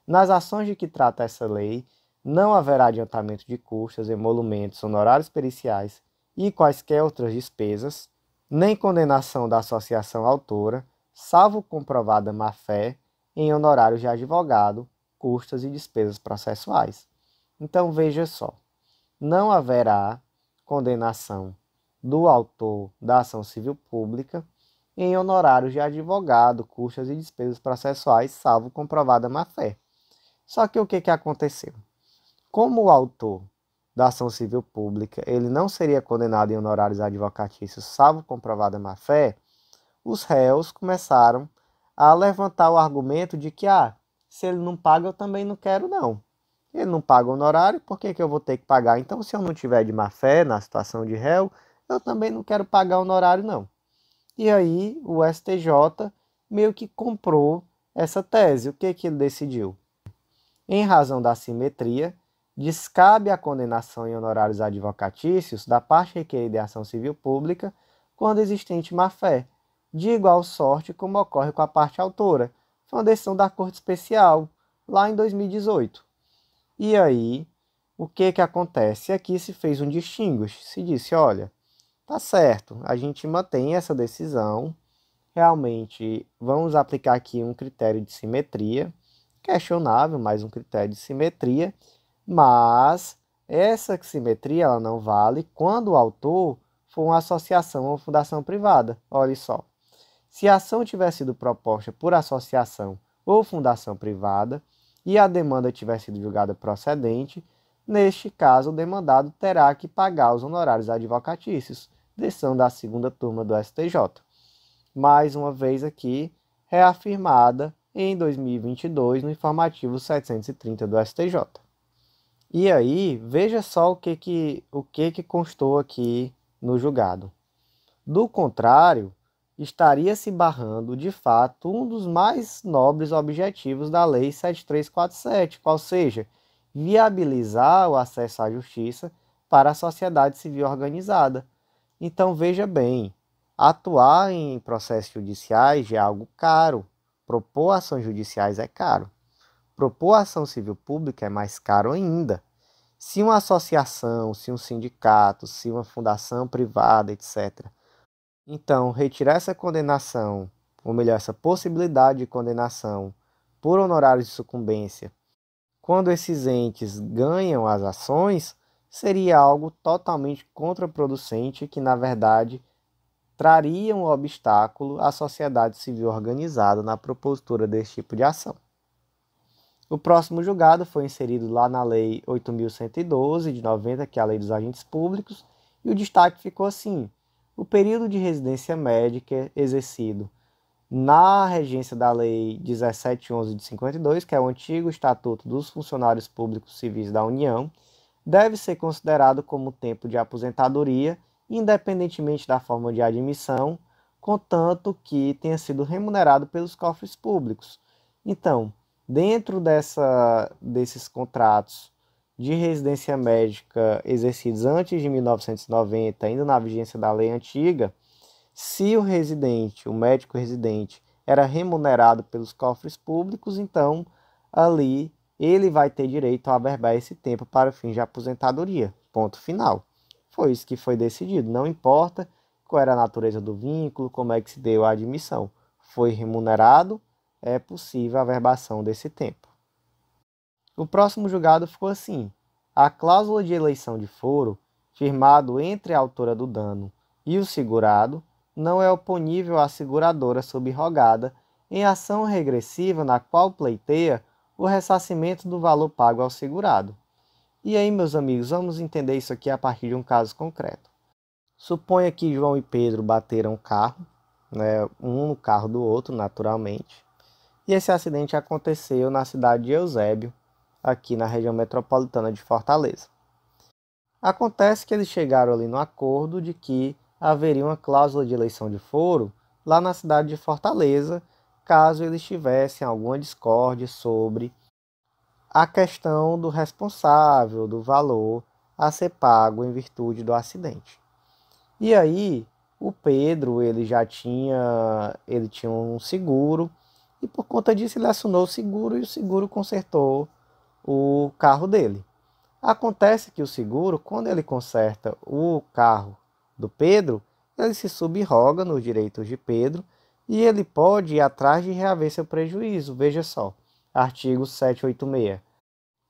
Nas ações de que trata essa lei, não haverá adiantamento de custas, emolumentos, honorários periciais, e quaisquer outras despesas, nem condenação da associação autora, salvo comprovada má-fé em honorários de advogado, custas e despesas processuais. Então veja só: não haverá condenação do autor da ação civil pública em honorários de advogado, custas e despesas processuais, salvo comprovada má-fé. Só que o que, que aconteceu? Como o autor da ação civil pública, ele não seria condenado em honorários advocatícios, salvo comprovada má-fé, os réus começaram a levantar o argumento de que, ah, se ele não paga, eu também não quero, não. Ele não paga honorário, por que, que eu vou ter que pagar? Então, se eu não tiver de má-fé na situação de réu, eu também não quero pagar honorário, não. E aí, o STJ meio que comprou essa tese. O que, que ele decidiu? Em razão da simetria, descabe a condenação em honorários advocatícios da parte requerida é em ação civil pública quando existente má-fé, de igual sorte como ocorre com a parte autora. Foi uma decisão da Corte Especial, lá em 2018. E aí, o que que acontece? Aqui se fez um distinguish, se disse, olha, tá certo, a gente mantém essa decisão, realmente vamos aplicar aqui um critério de simetria, questionável, mas um critério de simetria, mas essa simetria ela não vale quando o autor for uma associação ou fundação privada. Olha só. Se a ação tiver sido proposta por associação ou fundação privada e a demanda tiver sido julgada procedente, neste caso o demandado terá que pagar os honorários advocatícios, decisão da segunda turma do STJ. Mais uma vez aqui, reafirmada em 2022 no informativo 730 do STJ. E aí, veja só o que que, o que que constou aqui no julgado. Do contrário, estaria se barrando de fato um dos mais nobres objetivos da Lei 7347, qual seja, viabilizar o acesso à justiça para a sociedade civil organizada. Então veja bem, atuar em processos judiciais é algo caro, propor ações judiciais é caro. Propor ação civil pública é mais caro ainda. Se uma associação, se um sindicato, se uma fundação privada, etc. Então, retirar essa condenação, ou melhor, essa possibilidade de condenação por honorários de sucumbência, quando esses entes ganham as ações, seria algo totalmente contraproducente que, na verdade, traria um obstáculo à sociedade civil organizada na propositura desse tipo de ação. O próximo julgado foi inserido lá na Lei 8.112 de 90, que é a Lei dos Agentes Públicos, e o destaque ficou assim: o período de residência médica exercido na regência da Lei 1711 de 52, que é o antigo Estatuto dos Funcionários Públicos Civis da União, deve ser considerado como tempo de aposentadoria, independentemente da forma de admissão, contanto que tenha sido remunerado pelos cofres públicos. Então, dentro dessa, desses contratos de residência médica exercidos antes de 1990, ainda na vigência da lei antiga, se o residente, o médico residente, era remunerado pelos cofres públicos, então ali ele vai ter direito a averbar esse tempo para o fim de aposentadoria. Ponto final. Foi isso que foi decidido. Não importa qual era a natureza do vínculo, como é que se deu a admissão. Foi remunerado é possível a verbação desse tempo. O próximo julgado ficou assim: a cláusula de eleição de foro, firmado entre a autora do dano e o segurado, não é oponível à seguradora subrogada em ação regressiva na qual pleiteia o ressarcimento do valor pago ao segurado. E aí, meus amigos, vamos entender isso aqui a partir de um caso concreto. Suponha que João e Pedro bateram um carro, né, um no carro do outro, naturalmente. E esse acidente aconteceu na cidade de Eusébio, aqui na região metropolitana de Fortaleza. Acontece que eles chegaram ali no acordo de que haveria uma cláusula de eleição de foro lá na cidade de Fortaleza, caso eles tivessem alguma discórdia sobre a questão do responsável, do valor a ser pago em virtude do acidente. E aí, o Pedro, ele já tinha, ele tinha um seguro e por conta disso ele assinou o seguro e o seguro consertou o carro dele. Acontece que o seguro, quando ele conserta o carro do Pedro, ele se subroga nos direitos de Pedro e ele pode ir atrás de reaver seu prejuízo. Veja só, artigo 786.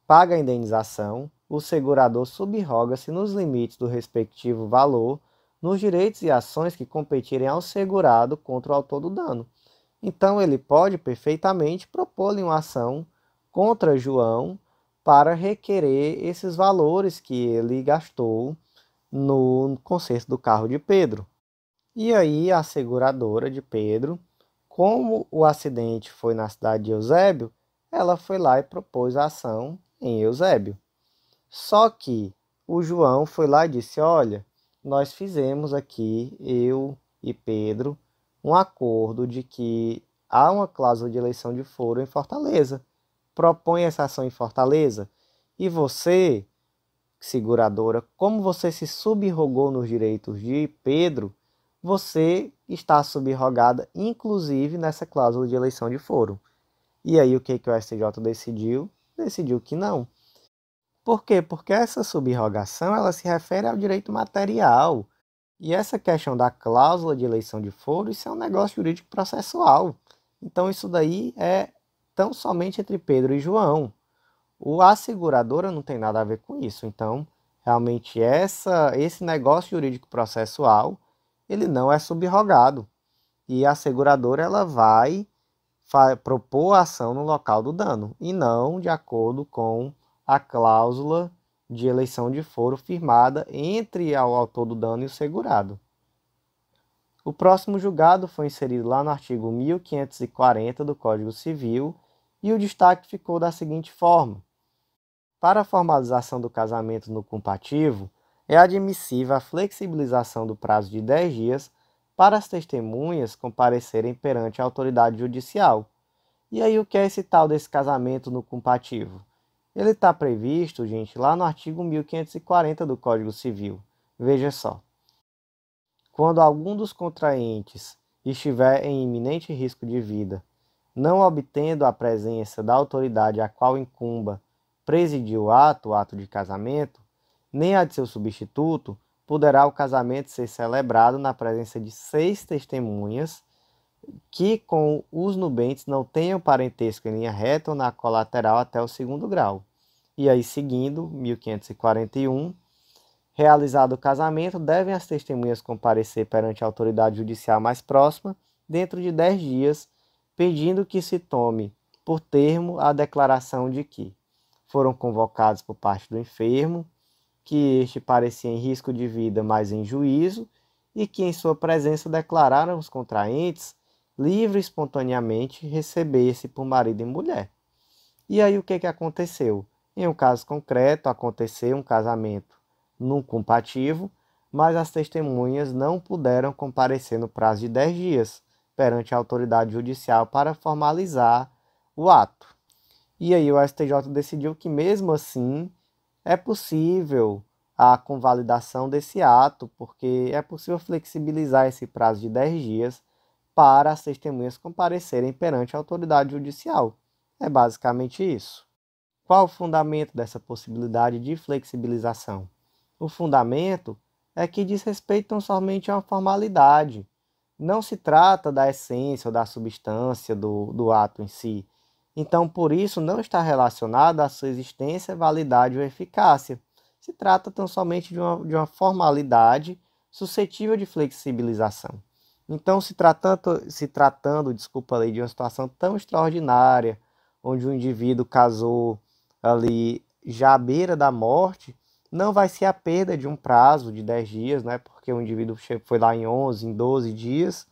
Paga a indenização, o segurador subroga-se nos limites do respectivo valor nos direitos e ações que competirem ao segurado contra o autor do dano. Então ele pode perfeitamente propor-lhe uma ação contra João para requerer esses valores que ele gastou no conserto do carro de Pedro. E aí a seguradora de Pedro, como o acidente foi na cidade de Eusébio, ela foi lá e propôs a ação em Eusébio. Só que o João foi lá e disse: Olha, nós fizemos aqui, eu e Pedro, um acordo de que há uma cláusula de eleição de foro em Fortaleza. Propõe essa ação em Fortaleza. E você, seguradora, como você se subrogou nos direitos de Pedro, você está subrogada, inclusive, nessa cláusula de eleição de foro. E aí o que, que o STJ decidiu? Decidiu que não. Por quê? Porque essa subrogação ela se refere ao direito material e essa questão da cláusula de eleição de foro, isso é um negócio jurídico processual. Então isso daí é tão somente entre Pedro e João. O asseguradora não tem nada a ver com isso. Então, realmente essa esse negócio jurídico processual, ele não é subrogado. E a seguradora ela vai propor a ação no local do dano e não de acordo com a cláusula de eleição de foro firmada entre o autor do dano e o segurado. O próximo julgado foi inserido lá no artigo 1540 do Código Civil e o destaque ficou da seguinte forma: Para a formalização do casamento no compativo, é admissível a flexibilização do prazo de 10 dias para as testemunhas comparecerem perante a autoridade judicial. E aí, o que é esse tal desse casamento no compativo? Ele está previsto, gente, lá no artigo 1540 do Código Civil. Veja só. Quando algum dos contraentes estiver em iminente risco de vida, não obtendo a presença da autoridade a qual incumba presidir o ato, o ato de casamento, nem a de seu substituto, poderá o casamento ser celebrado na presença de seis testemunhas que com os nubentes não tenham parentesco em linha reta ou na colateral até o segundo grau. E aí, seguindo, 1541, realizado o casamento, devem as testemunhas comparecer perante a autoridade judicial mais próxima dentro de 10 dias, pedindo que se tome por termo a declaração de que foram convocados por parte do enfermo, que este parecia em risco de vida, mas em juízo, e que em sua presença declararam os contraentes livre espontaneamente receber-se por marido e mulher. E aí o que, que aconteceu? Em um caso concreto, aconteceu um casamento não compativo, mas as testemunhas não puderam comparecer no prazo de 10 dias perante a autoridade judicial para formalizar o ato. E aí o STJ decidiu que, mesmo assim, é possível a convalidação desse ato, porque é possível flexibilizar esse prazo de 10 dias para as testemunhas comparecerem perante a autoridade judicial. É basicamente isso. Qual o fundamento dessa possibilidade de flexibilização? O fundamento é que diz respeito tão somente a uma formalidade. Não se trata da essência ou da substância do, do ato em si. Então, por isso, não está relacionado à sua existência, validade ou eficácia. Se trata tão somente de uma, de uma formalidade suscetível de flexibilização. Então, se tratando, se tratando, desculpa ali, de uma situação tão extraordinária, onde um indivíduo casou ali já à beira da morte, não vai ser a perda de um prazo de 10 dias, né? Porque o indivíduo foi lá em 11, em 12 dias,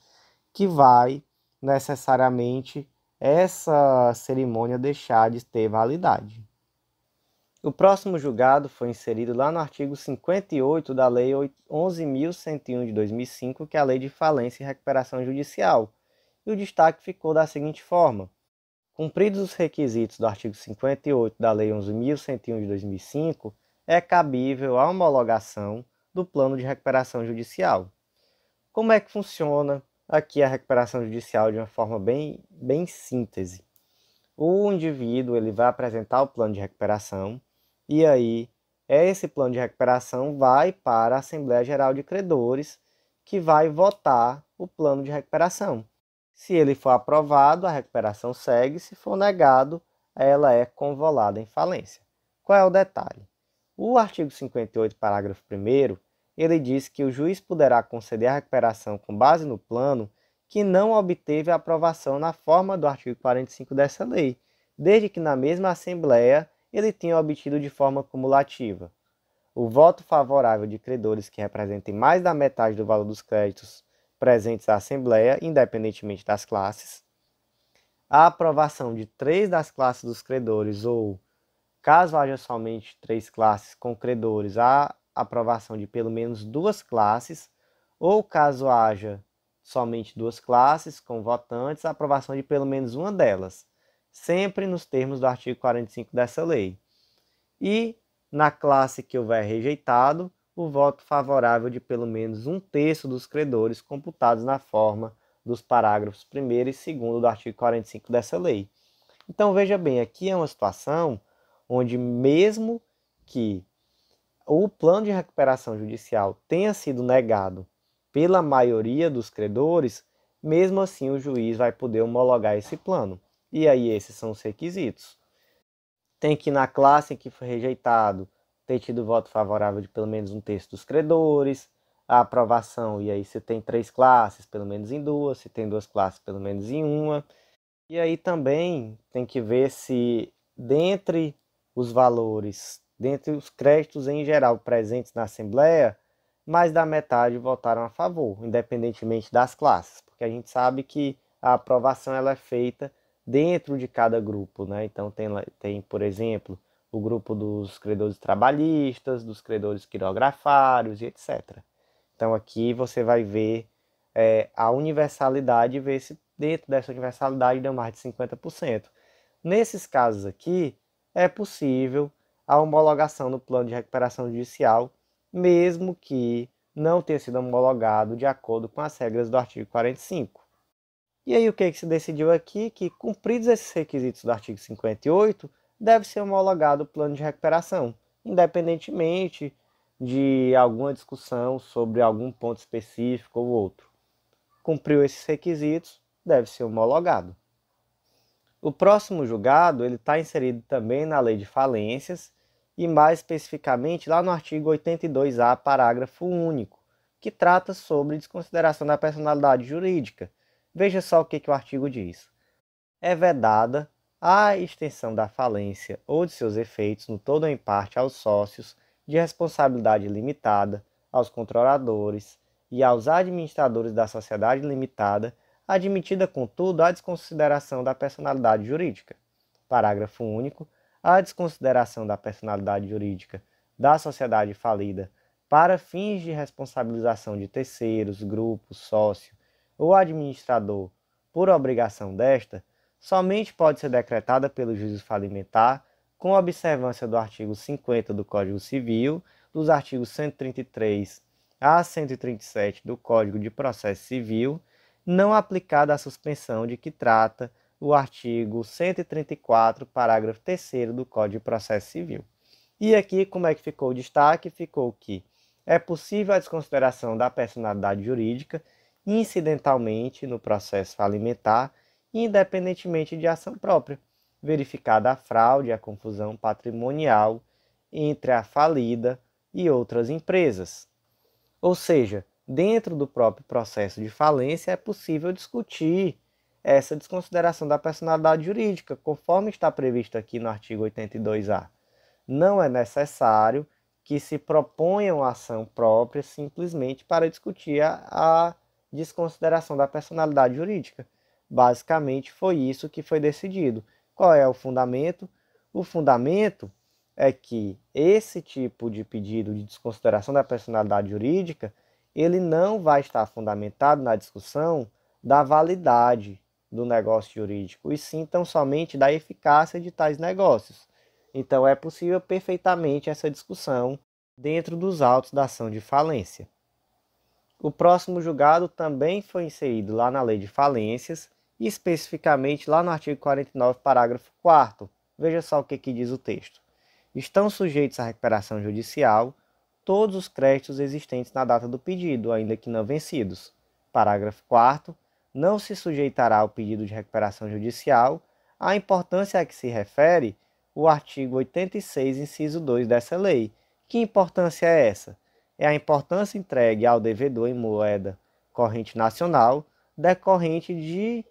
que vai necessariamente essa cerimônia deixar de ter validade. O próximo julgado foi inserido lá no artigo 58 da Lei 11.101 de 2005, que é a Lei de Falência e Recuperação Judicial, e o destaque ficou da seguinte forma: Cumpridos os requisitos do artigo 58 da Lei 11.101 de 2005, é cabível a homologação do plano de recuperação judicial. Como é que funciona aqui a recuperação judicial de uma forma bem, bem síntese? O indivíduo ele vai apresentar o plano de recuperação, e aí, esse plano de recuperação vai para a Assembleia Geral de Credores, que vai votar o plano de recuperação. Se ele for aprovado, a recuperação segue, se for negado, ela é convolada em falência. Qual é o detalhe? O artigo 58, parágrafo 1 ele diz que o juiz poderá conceder a recuperação com base no plano que não obteve aprovação na forma do artigo 45 dessa lei, desde que na mesma Assembleia ele tinha obtido de forma cumulativa. O voto favorável de credores que representem mais da metade do valor dos créditos presentes à Assembleia, independentemente das classes. A aprovação de três das classes dos credores, ou, caso haja somente três classes com credores, a aprovação de pelo menos duas classes, ou caso haja somente duas classes com votantes, a aprovação de pelo menos uma delas sempre nos termos do artigo 45 dessa lei. E, na classe que houver rejeitado, o voto favorável de pelo menos um terço dos credores computados na forma dos parágrafos 1 e 2 do artigo 45 dessa lei. Então, veja bem, aqui é uma situação onde, mesmo que o plano de recuperação judicial tenha sido negado pela maioria dos credores, mesmo assim o juiz vai poder homologar esse plano. E aí esses são os requisitos. Tem que na classe em que foi rejeitado ter tido voto favorável de pelo menos um terço dos credores, a aprovação, e aí você tem três classes, pelo menos em duas, se tem duas classes, pelo menos em uma. E aí também tem que ver se dentre os valores, dentre os créditos em geral presentes na Assembleia, mais da metade votaram a favor, independentemente das classes, porque a gente sabe que a aprovação ela é feita dentro de cada grupo, né? Então tem, tem, por exemplo, o grupo dos credores trabalhistas, dos credores quirografários e etc. Então aqui você vai ver é, a universalidade e ver se dentro dessa universalidade deu é mais de 50%. Nesses casos aqui, é possível a homologação do plano de recuperação judicial, mesmo que não tenha sido homologado de acordo com as regras do artigo 45. E aí o que, é que se decidiu aqui? Que cumpridos esses requisitos do artigo 58, deve ser homologado o plano de recuperação, independentemente de alguma discussão sobre algum ponto específico ou outro. Cumpriu esses requisitos, deve ser homologado. O próximo julgado ele está inserido também na Lei de Falências e mais especificamente lá no artigo 82A, parágrafo único, que trata sobre desconsideração da personalidade jurídica Veja só o que, que o artigo diz. É vedada a extensão da falência ou de seus efeitos no todo ou em parte aos sócios de responsabilidade limitada, aos controladores e aos administradores da sociedade limitada, admitida, contudo, a desconsideração da personalidade jurídica. Parágrafo único. A desconsideração da personalidade jurídica da sociedade falida para fins de responsabilização de terceiros, grupos, sócio, ou administrador por obrigação desta, somente pode ser decretada pelo juízo falimentar com observância do artigo 50 do Código Civil, dos artigos 133 a 137 do Código de Processo Civil, não aplicada a suspensão de que trata o artigo 134, parágrafo 3 do Código de Processo Civil. E aqui, como é que ficou o destaque? Ficou que é possível a desconsideração da personalidade jurídica incidentalmente no processo alimentar, independentemente de ação própria, verificada a fraude e a confusão patrimonial entre a falida e outras empresas. Ou seja, dentro do próprio processo de falência é possível discutir essa desconsideração da personalidade jurídica, conforme está previsto aqui no artigo 82A. Não é necessário que se proponham ação própria simplesmente para discutir a, a desconsideração da personalidade jurídica. Basicamente foi isso que foi decidido. Qual é o fundamento? O fundamento é que esse tipo de pedido de desconsideração da personalidade jurídica, ele não vai estar fundamentado na discussão da validade do negócio jurídico, e sim tão somente da eficácia de tais negócios. Então é possível perfeitamente essa discussão dentro dos autos da ação de falência. O próximo julgado também foi inserido lá na Lei de Falências, e especificamente lá no artigo 49, parágrafo 4. Veja só o que, que diz o texto. Estão sujeitos à recuperação judicial todos os créditos existentes na data do pedido, ainda que não vencidos. Parágrafo 4. Não se sujeitará ao pedido de recuperação judicial a importância a que se refere o artigo 86, inciso 2 dessa lei. Que importância é essa? é a importância entregue ao devedor em moeda corrente nacional decorrente de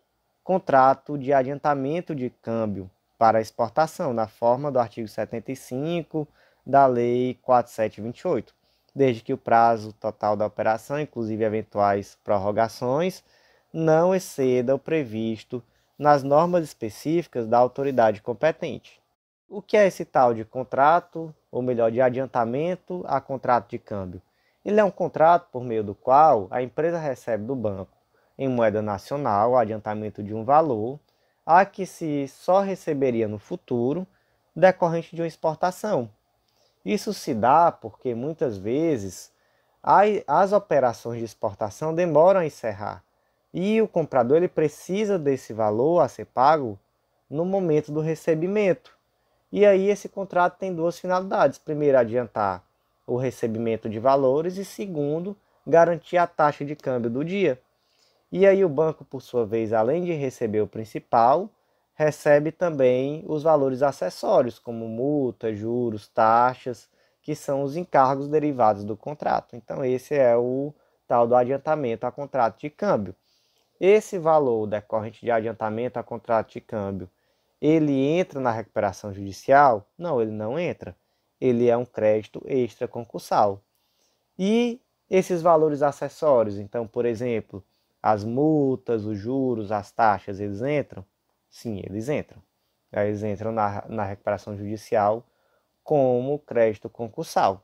contrato de adiantamento de câmbio para exportação, na forma do artigo 75 da Lei 4728, desde que o prazo total da operação, inclusive eventuais prorrogações, não exceda o previsto nas normas específicas da autoridade competente. O que é esse tal de contrato ou melhor, de adiantamento a contrato de câmbio. Ele é um contrato por meio do qual a empresa recebe do banco, em moeda nacional, o adiantamento de um valor a que se só receberia no futuro, decorrente de uma exportação. Isso se dá porque muitas vezes as operações de exportação demoram a encerrar e o comprador ele precisa desse valor a ser pago no momento do recebimento. E aí esse contrato tem duas finalidades: primeiro, adiantar o recebimento de valores e segundo, garantir a taxa de câmbio do dia. E aí o banco, por sua vez, além de receber o principal, recebe também os valores acessórios, como multa, juros, taxas, que são os encargos derivados do contrato. Então esse é o tal do adiantamento a contrato de câmbio. Esse valor decorrente de adiantamento a contrato de câmbio ele entra na recuperação judicial? Não, ele não entra. Ele é um crédito extra concursal. E esses valores acessórios, então, por exemplo, as multas, os juros, as taxas, eles entram? Sim, eles entram. Eles entram na, na recuperação judicial como crédito concursal.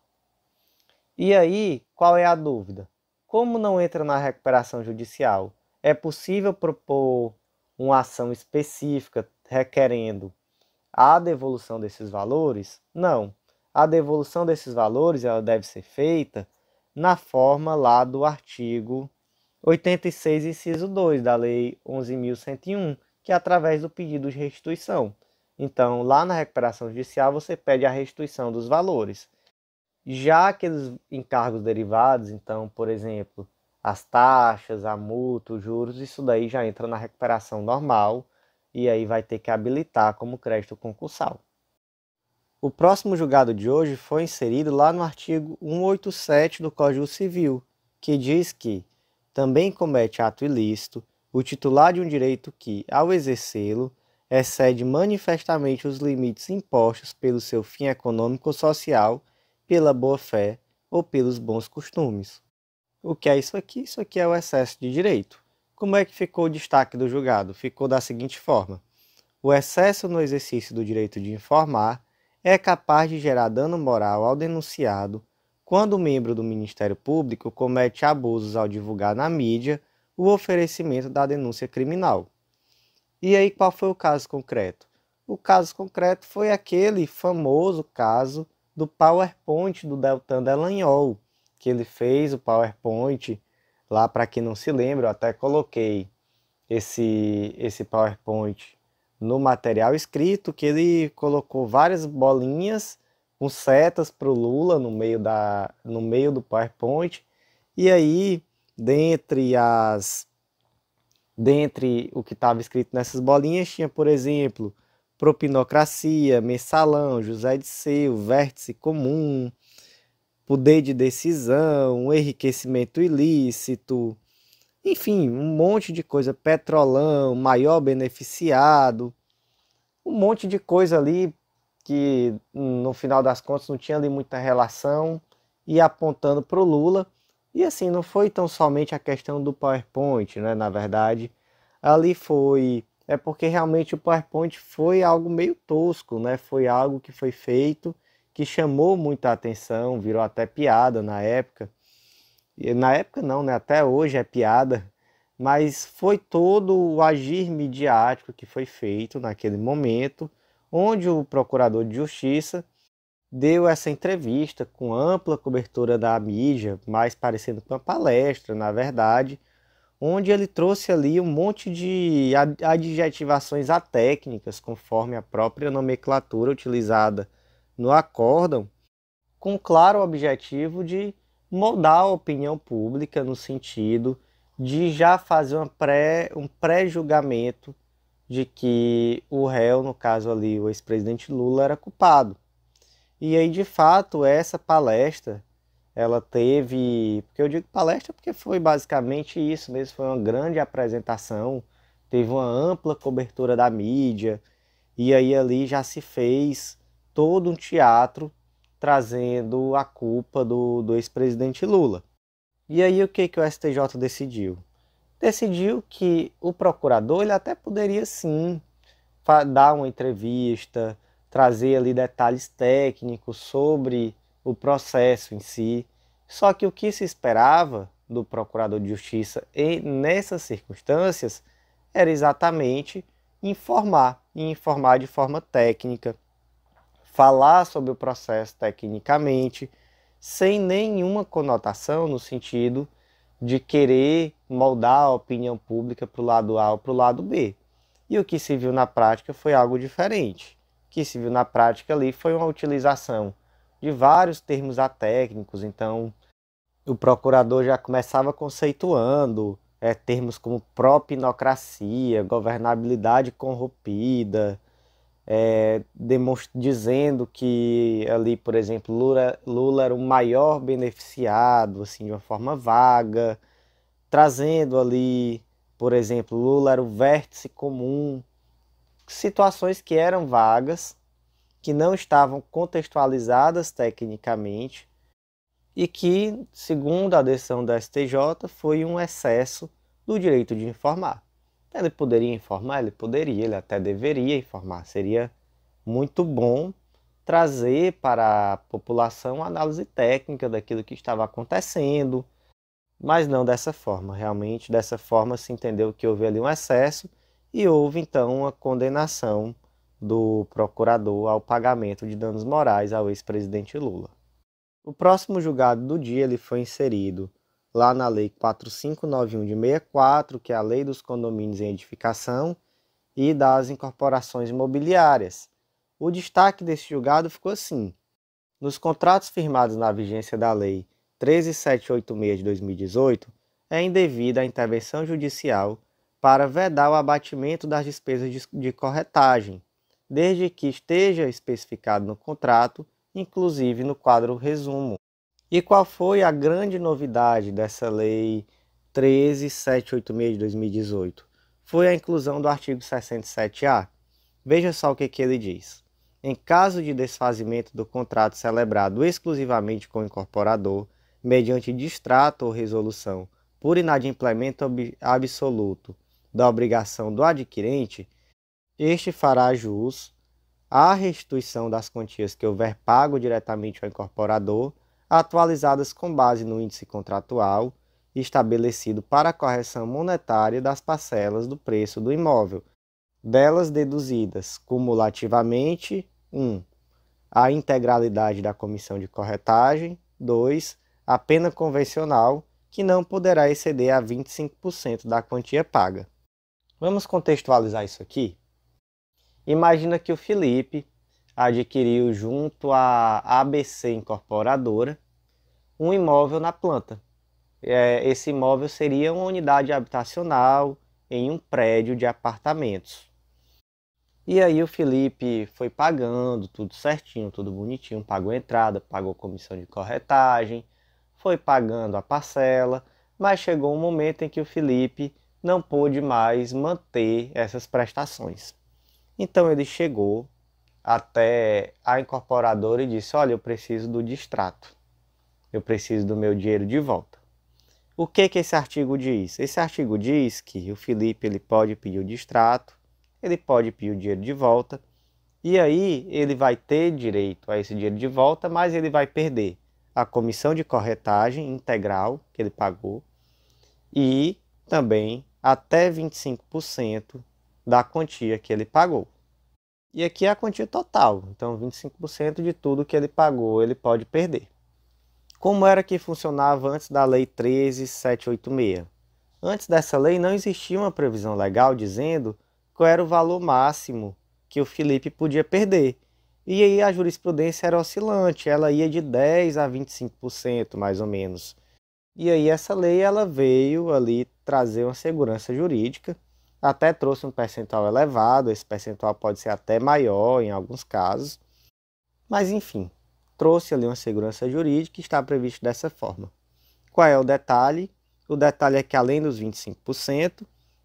E aí, qual é a dúvida? Como não entra na recuperação judicial, é possível propor uma ação específica requerendo a devolução desses valores? Não. A devolução desses valores ela deve ser feita na forma lá do artigo 86, inciso 2 da Lei 11.101, que é através do pedido de restituição. Então, lá na recuperação judicial, você pede a restituição dos valores. Já aqueles encargos derivados, então, por exemplo, as taxas, a multa, os juros, isso daí já entra na recuperação normal, e aí vai ter que habilitar como crédito concursal. O próximo julgado de hoje foi inserido lá no artigo 187 do Código Civil, que diz que também comete ato ilícito o titular de um direito que, ao exercê-lo, excede manifestamente os limites impostos pelo seu fim econômico ou social, pela boa-fé ou pelos bons costumes. O que é isso aqui? Isso aqui é o excesso de direito. Como é que ficou o destaque do julgado? Ficou da seguinte forma: o excesso no exercício do direito de informar é capaz de gerar dano moral ao denunciado quando o membro do Ministério Público comete abusos ao divulgar na mídia o oferecimento da denúncia criminal. E aí, qual foi o caso concreto? O caso concreto foi aquele famoso caso do PowerPoint do Deltan Delagnol, que ele fez o PowerPoint Lá, para quem não se lembra, eu até coloquei esse, esse PowerPoint no material escrito, que ele colocou várias bolinhas com setas para o Lula no meio, da, no meio do PowerPoint. E aí, dentre as dentre o que estava escrito nessas bolinhas, tinha, por exemplo, propinocracia, mensalão, José de Seu, vértice comum, poder de decisão, um enriquecimento ilícito, enfim, um monte de coisa. Petrolão, maior beneficiado, um monte de coisa ali que no final das contas não tinha ali muita relação e apontando para o Lula. E assim, não foi tão somente a questão do PowerPoint, né? Na verdade, ali foi. É porque realmente o PowerPoint foi algo meio tosco, né? Foi algo que foi feito que chamou muita atenção, virou até piada na época. na época não, né? Até hoje é piada, mas foi todo o agir midiático que foi feito naquele momento, onde o procurador de justiça deu essa entrevista com ampla cobertura da mídia, mais parecendo com uma palestra, na verdade, onde ele trouxe ali um monte de adjetivações atécnicas, conforme a própria nomenclatura utilizada no acórdão, com claro objetivo de moldar a opinião pública no sentido de já fazer uma pré, um pré-julgamento de que o réu, no caso ali, o ex-presidente Lula, era culpado. E aí, de fato, essa palestra, ela teve. Porque eu digo palestra porque foi basicamente isso mesmo, foi uma grande apresentação, teve uma ampla cobertura da mídia, e aí ali já se fez todo um teatro trazendo a culpa do, do ex-presidente Lula. E aí o que, que o STJ decidiu? Decidiu que o procurador ele até poderia sim dar uma entrevista, trazer ali detalhes técnicos sobre o processo em si. Só que o que se esperava do procurador de justiça e nessas circunstâncias era exatamente informar e informar de forma técnica, falar sobre o processo tecnicamente, sem nenhuma conotação no sentido de querer moldar a opinião pública para o lado A ou para o lado B. E o que se viu na prática foi algo diferente. O que se viu na prática ali foi uma utilização de vários termos atécnicos, então o procurador já começava conceituando é, termos como propinocracia, governabilidade corrompida, é, dizendo que ali, por exemplo, Lula, Lula era o maior beneficiado, assim, de uma forma vaga, trazendo ali, por exemplo, Lula era o vértice comum, situações que eram vagas, que não estavam contextualizadas tecnicamente e que, segundo a decisão da STJ, foi um excesso do direito de informar. Ele poderia informar? Ele poderia, ele até deveria informar. Seria muito bom trazer para a população análise técnica daquilo que estava acontecendo, mas não dessa forma. Realmente, dessa forma se entendeu que houve ali um excesso e houve então uma condenação do procurador ao pagamento de danos morais ao ex-presidente Lula. O próximo julgado do dia ele foi inserido lá na Lei 4591 de 64, que é a Lei dos Condomínios em Edificação e das Incorporações Imobiliárias. O destaque desse julgado ficou assim: nos contratos firmados na vigência da Lei 13786 de 2018, é indevida a intervenção judicial para vedar o abatimento das despesas de corretagem, desde que esteja especificado no contrato, inclusive no quadro resumo. E qual foi a grande novidade dessa lei 13786 de 2018? Foi a inclusão do artigo 67A. Veja só o que, que ele diz. Em caso de desfazimento do contrato celebrado exclusivamente com o incorporador, mediante distrato ou resolução por inadimplemento absoluto da obrigação do adquirente, este fará jus à restituição das quantias que houver pago diretamente ao incorporador atualizadas com base no índice contratual estabelecido para a correção monetária das parcelas do preço do imóvel, delas deduzidas cumulativamente 1. A integralidade da comissão de corretagem, 2. A pena convencional, que não poderá exceder a 25% da quantia paga. Vamos contextualizar isso aqui? Imagina que o Felipe adquiriu junto à ABC Incorporadora um imóvel na planta. É, esse imóvel seria uma unidade habitacional em um prédio de apartamentos. E aí o Felipe foi pagando tudo certinho, tudo bonitinho, pagou a entrada, pagou comissão de corretagem, foi pagando a parcela, mas chegou um momento em que o Felipe não pôde mais manter essas prestações. Então ele chegou até a incorporadora e disse: "Olha, eu preciso do distrato" eu preciso do meu dinheiro de volta. O que que esse artigo diz? Esse artigo diz que o Felipe ele pode pedir o distrato, ele pode pedir o dinheiro de volta, e aí ele vai ter direito a esse dinheiro de volta, mas ele vai perder a comissão de corretagem integral que ele pagou e também até 25% da quantia que ele pagou. E aqui é a quantia total, então 25% de tudo que ele pagou ele pode perder. Como era que funcionava antes da Lei 13786? Antes dessa lei não existia uma previsão legal dizendo qual era o valor máximo que o Felipe podia perder. E aí a jurisprudência era oscilante, ela ia de 10 a 25% mais ou menos. E aí essa lei ela veio ali trazer uma segurança jurídica, até trouxe um percentual elevado, esse percentual pode ser até maior em alguns casos. Mas enfim, trouxe ali uma segurança jurídica e está previsto dessa forma. Qual é o detalhe? O detalhe é que, além dos 25%,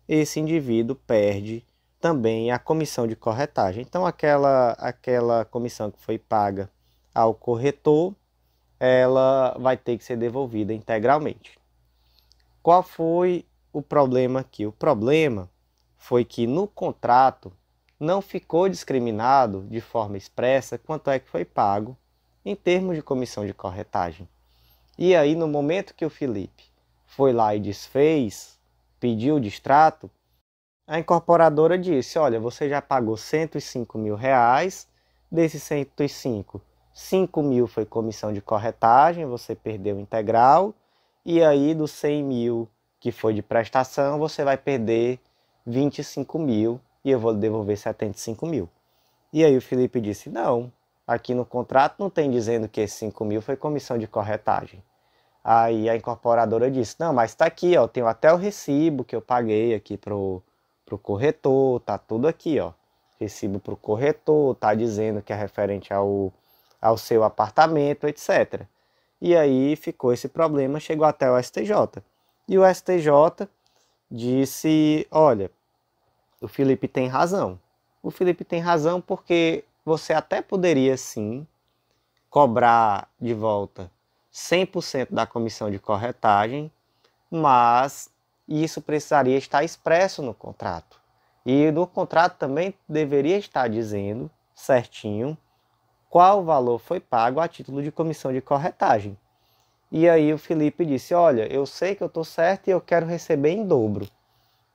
esse indivíduo perde também a comissão de corretagem. Então, aquela, aquela comissão que foi paga ao corretor, ela vai ter que ser devolvida integralmente. Qual foi o problema aqui? O problema foi que no contrato não ficou discriminado de forma expressa quanto é que foi pago em termos de comissão de corretagem. E aí, no momento que o Felipe foi lá e desfez, pediu o distrato, a incorporadora disse: Olha, você já pagou 105 mil reais, desses 105, 5 mil foi comissão de corretagem, você perdeu integral, e aí dos 100 mil que foi de prestação, você vai perder 25 mil e eu vou devolver 75 mil. E aí o Felipe disse: Não, aqui no contrato não tem dizendo que esses 5 mil foi comissão de corretagem. Aí a incorporadora disse, não, mas está aqui, ó, tenho até o recibo que eu paguei aqui pro, pro corretor, tá tudo aqui, ó. Recibo pro corretor, tá dizendo que é referente ao, ao seu apartamento, etc. E aí ficou esse problema, chegou até o STJ. E o STJ disse, olha, o Felipe tem razão. O Felipe tem razão porque você até poderia sim cobrar de volta 100% da comissão de corretagem, mas isso precisaria estar expresso no contrato. E no contrato também deveria estar dizendo certinho qual valor foi pago a título de comissão de corretagem. E aí o Felipe disse: Olha, eu sei que eu estou certo e eu quero receber em dobro.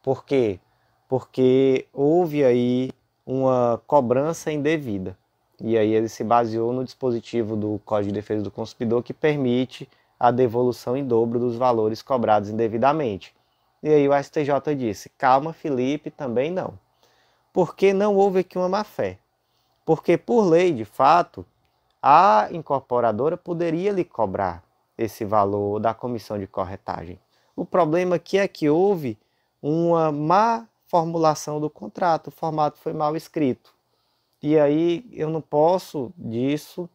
Por quê? Porque houve aí uma cobrança indevida. E aí ele se baseou no dispositivo do Código de Defesa do Consumidor que permite a devolução em dobro dos valores cobrados indevidamente. E aí o STJ disse: "Calma, Felipe, também não. Porque não houve aqui uma má-fé. Porque por lei, de fato, a incorporadora poderia lhe cobrar esse valor da comissão de corretagem. O problema aqui é que houve uma má formulação do contrato, o formato foi mal escrito. E aí eu não posso disso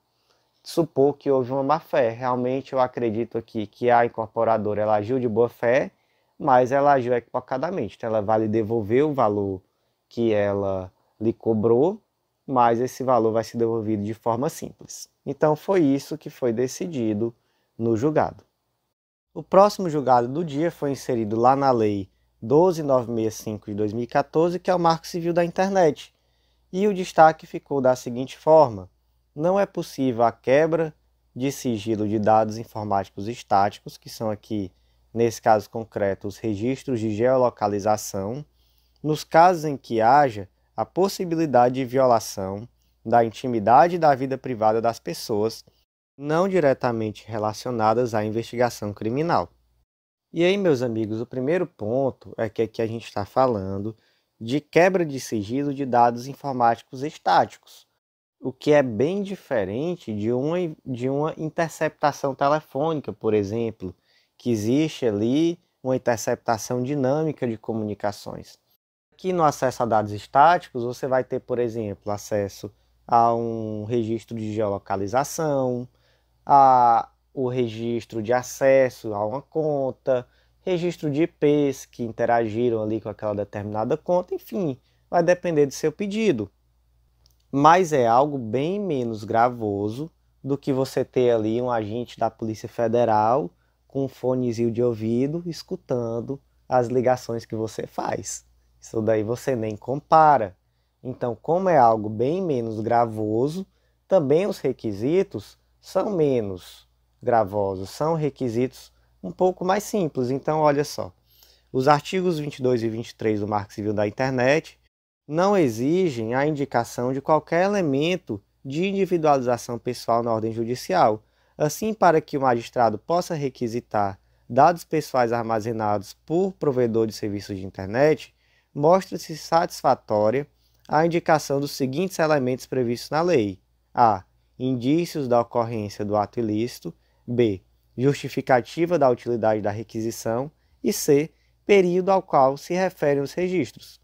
supor que houve uma má fé. Realmente eu acredito aqui que a incorporadora ela agiu de boa fé, mas ela agiu equivocadamente. Então ela vai lhe devolver o valor que ela lhe cobrou, mas esse valor vai ser devolvido de forma simples. Então foi isso que foi decidido no julgado. O próximo julgado do dia foi inserido lá na lei 12965 de 2014, que é o Marco Civil da Internet. E o destaque ficou da seguinte forma: não é possível a quebra de sigilo de dados informáticos estáticos, que são aqui, nesse caso concreto, os registros de geolocalização, nos casos em que haja a possibilidade de violação da intimidade e da vida privada das pessoas não diretamente relacionadas à investigação criminal. E aí, meus amigos, o primeiro ponto é que aqui a gente está falando de quebra de sigilo de dados informáticos estáticos, o que é bem diferente de uma, de uma interceptação telefônica, por exemplo, que existe ali uma interceptação dinâmica de comunicações. Aqui no acesso a dados estáticos, você vai ter, por exemplo, acesso a um registro de geolocalização, a o registro de acesso a uma conta, registro de IPs que interagiram ali com aquela determinada conta, enfim, vai depender do seu pedido. Mas é algo bem menos gravoso do que você ter ali um agente da Polícia Federal com um fonezinho de ouvido escutando as ligações que você faz. Isso daí você nem compara. Então, como é algo bem menos gravoso, também os requisitos são menos gravosos, são requisitos um pouco mais simples. Então, olha só, os artigos 22 e 23 do Marco Civil da Internet não exigem a indicação de qualquer elemento de individualização pessoal na ordem judicial, assim para que o magistrado possa requisitar dados pessoais armazenados por provedor de serviços de internet, mostra-se satisfatória a indicação dos seguintes elementos previstos na lei: a. Indícios da ocorrência do ato ilícito B. Justificativa da utilidade da requisição. E C. Período ao qual se referem os registros.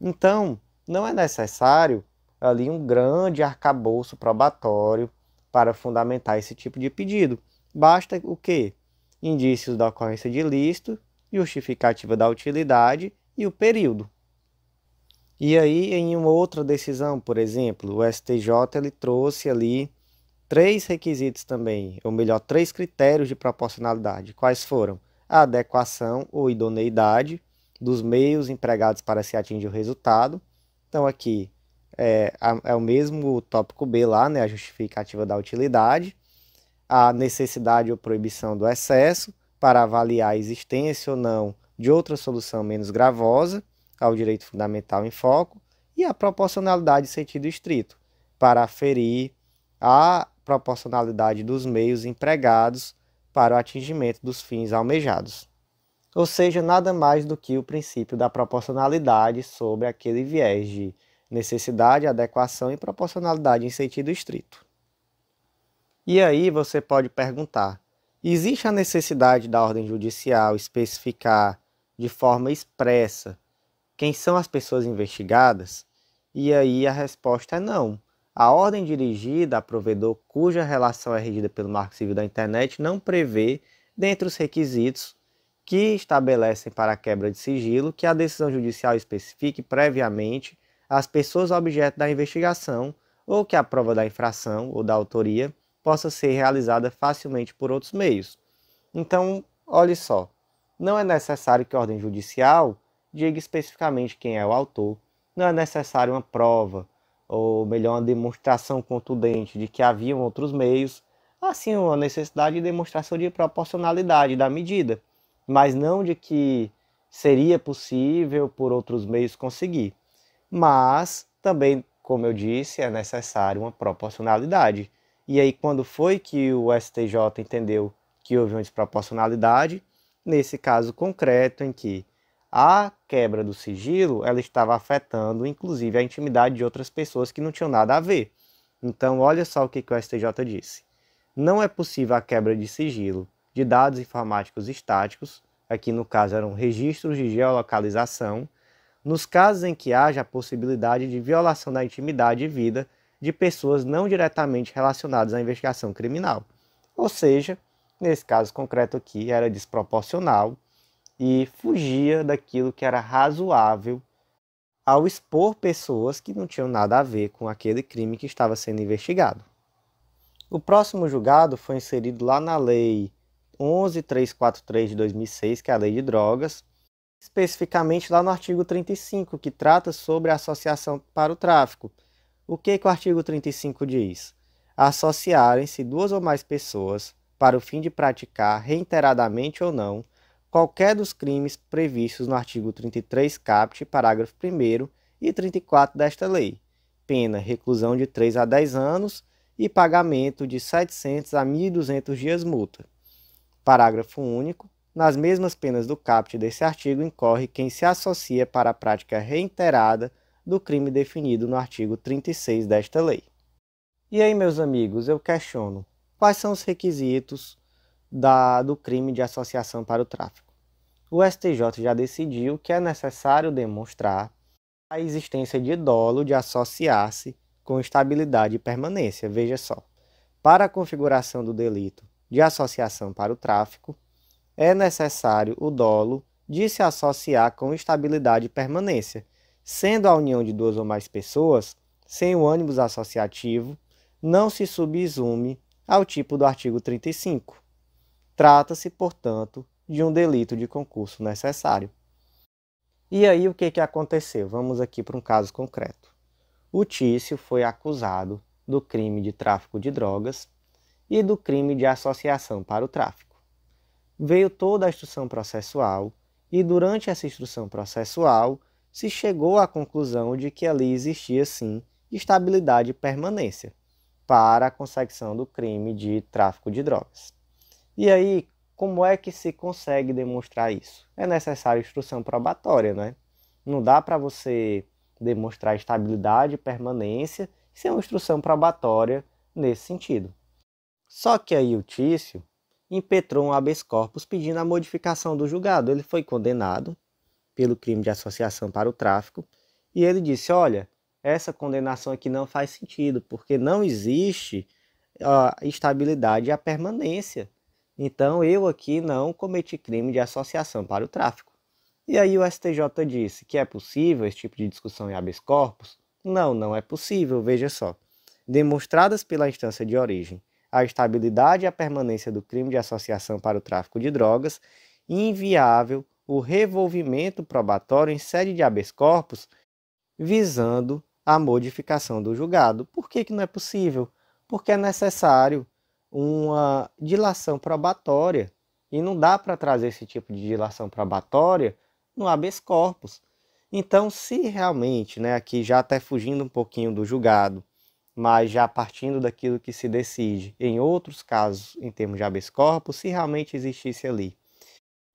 Então, não é necessário ali um grande arcabouço probatório para fundamentar esse tipo de pedido. Basta o quê? Indícios da ocorrência de ilícito, justificativa da utilidade e o período. E aí, em uma outra decisão, por exemplo, o STJ ele trouxe ali três requisitos também, ou melhor, três critérios de proporcionalidade. Quais foram? A adequação ou idoneidade dos meios empregados para se atingir o resultado. Então, aqui é, é o mesmo tópico B lá, né, a justificativa da utilidade. A necessidade ou proibição do excesso para avaliar a existência ou não de outra solução menos gravosa ao direito fundamental em foco e a proporcionalidade em sentido estrito para aferir a proporcionalidade dos meios empregados para o atingimento dos fins almejados. Ou seja, nada mais do que o princípio da proporcionalidade sobre aquele viés de necessidade, adequação e proporcionalidade em sentido estrito. E aí você pode perguntar: existe a necessidade da ordem judicial especificar de forma expressa quem são as pessoas investigadas? E aí a resposta é não. A ordem dirigida a provedor cuja relação é regida pelo Marco Civil da Internet não prevê, dentre os requisitos que estabelecem para a quebra de sigilo, que a decisão judicial especifique previamente as pessoas objeto da investigação ou que a prova da infração ou da autoria possa ser realizada facilmente por outros meios. Então, olhe só, não é necessário que a ordem judicial diga especificamente quem é o autor, não é necessário uma prova, ou melhor, uma demonstração contundente de que haviam outros meios, assim uma necessidade de demonstração de proporcionalidade da medida, mas não de que seria possível por outros meios conseguir. Mas também, como eu disse, é necessário uma proporcionalidade. E aí, quando foi que o STJ entendeu que houve uma desproporcionalidade? Nesse caso concreto, em que a quebra do sigilo ela estava afetando, inclusive, a intimidade de outras pessoas que não tinham nada a ver. Então, olha só o que, que o STJ disse. Não é possível a quebra de sigilo de dados informáticos estáticos, aqui no caso eram registros de geolocalização, nos casos em que haja a possibilidade de violação da intimidade e vida de pessoas não diretamente relacionadas à investigação criminal. Ou seja, nesse caso concreto aqui, era desproporcional e fugia daquilo que era razoável ao expor pessoas que não tinham nada a ver com aquele crime que estava sendo investigado. O próximo julgado foi inserido lá na Lei 11343 de 2006, que é a Lei de Drogas, especificamente lá no artigo 35, que trata sobre a associação para o tráfico. O que, que o artigo 35 diz? Associarem-se duas ou mais pessoas para o fim de praticar, reiteradamente ou não, qualquer dos crimes previstos no artigo 33 caput, parágrafo 1 e 34 desta lei. Pena: reclusão de 3 a 10 anos e pagamento de 700 a 1.200 dias multa. Parágrafo único. Nas mesmas penas do caput desse artigo incorre quem se associa para a prática reiterada do crime definido no artigo 36 desta lei. E aí, meus amigos, eu questiono: quais são os requisitos da, do crime de associação para o tráfico? o STJ já decidiu que é necessário demonstrar a existência de dolo de associar-se com estabilidade e permanência. Veja só. Para a configuração do delito de associação para o tráfico, é necessário o dolo de se associar com estabilidade e permanência, sendo a união de duas ou mais pessoas sem o ânimo associativo, não se subsume ao tipo do artigo 35. Trata-se, portanto, de um delito de concurso necessário. E aí o que, que aconteceu? Vamos aqui para um caso concreto. O Tício foi acusado do crime de tráfico de drogas e do crime de associação para o tráfico. Veio toda a instrução processual e durante essa instrução processual se chegou à conclusão de que ali existia sim estabilidade e permanência para a consecução do crime de tráfico de drogas. E aí, como é que se consegue demonstrar isso? É necessário instrução probatória, né? Não dá para você demonstrar estabilidade, permanência, sem uma instrução probatória nesse sentido. Só que aí o Tício impetrou um habeas corpus pedindo a modificação do julgado. Ele foi condenado pelo crime de associação para o tráfico e ele disse: olha, essa condenação aqui não faz sentido, porque não existe a estabilidade e a permanência então eu aqui não cometi crime de associação para o tráfico. E aí o STJ disse que é possível esse tipo de discussão em habeas corpus? Não, não é possível, veja só. Demonstradas pela instância de origem a estabilidade e a permanência do crime de associação para o tráfico de drogas, inviável o revolvimento probatório em sede de habeas corpus visando a modificação do julgado. Por que, que não é possível? Porque é necessário uma dilação probatória e não dá para trazer esse tipo de dilação probatória no habeas corpus. Então, se realmente, né, aqui já até fugindo um pouquinho do julgado, mas já partindo daquilo que se decide em outros casos em termos de habeas corpus, se realmente existisse ali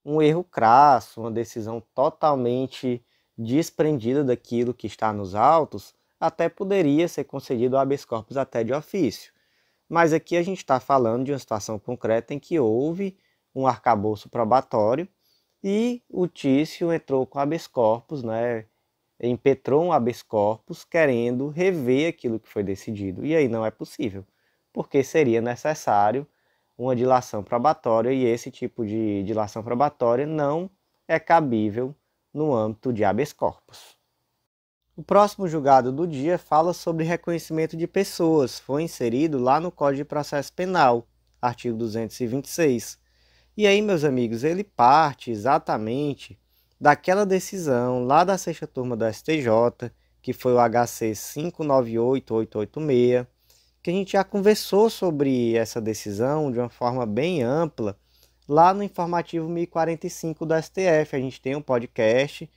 um erro crasso, uma decisão totalmente desprendida daquilo que está nos autos, até poderia ser concedido o habeas corpus até de ofício. Mas aqui a gente está falando de uma situação concreta em que houve um arcabouço probatório e o Tício entrou com habeas corpus, né? impetrou um habeas corpus querendo rever aquilo que foi decidido. E aí não é possível, porque seria necessário uma dilação probatória e esse tipo de dilação probatória não é cabível no âmbito de habeas corpus. O próximo julgado do dia fala sobre reconhecimento de pessoas, foi inserido lá no Código de Processo Penal, artigo 226. E aí, meus amigos, ele parte exatamente daquela decisão lá da sexta turma do STJ, que foi o HC 598886, que a gente já conversou sobre essa decisão de uma forma bem ampla lá no informativo 1045 do STF. A gente tem um podcast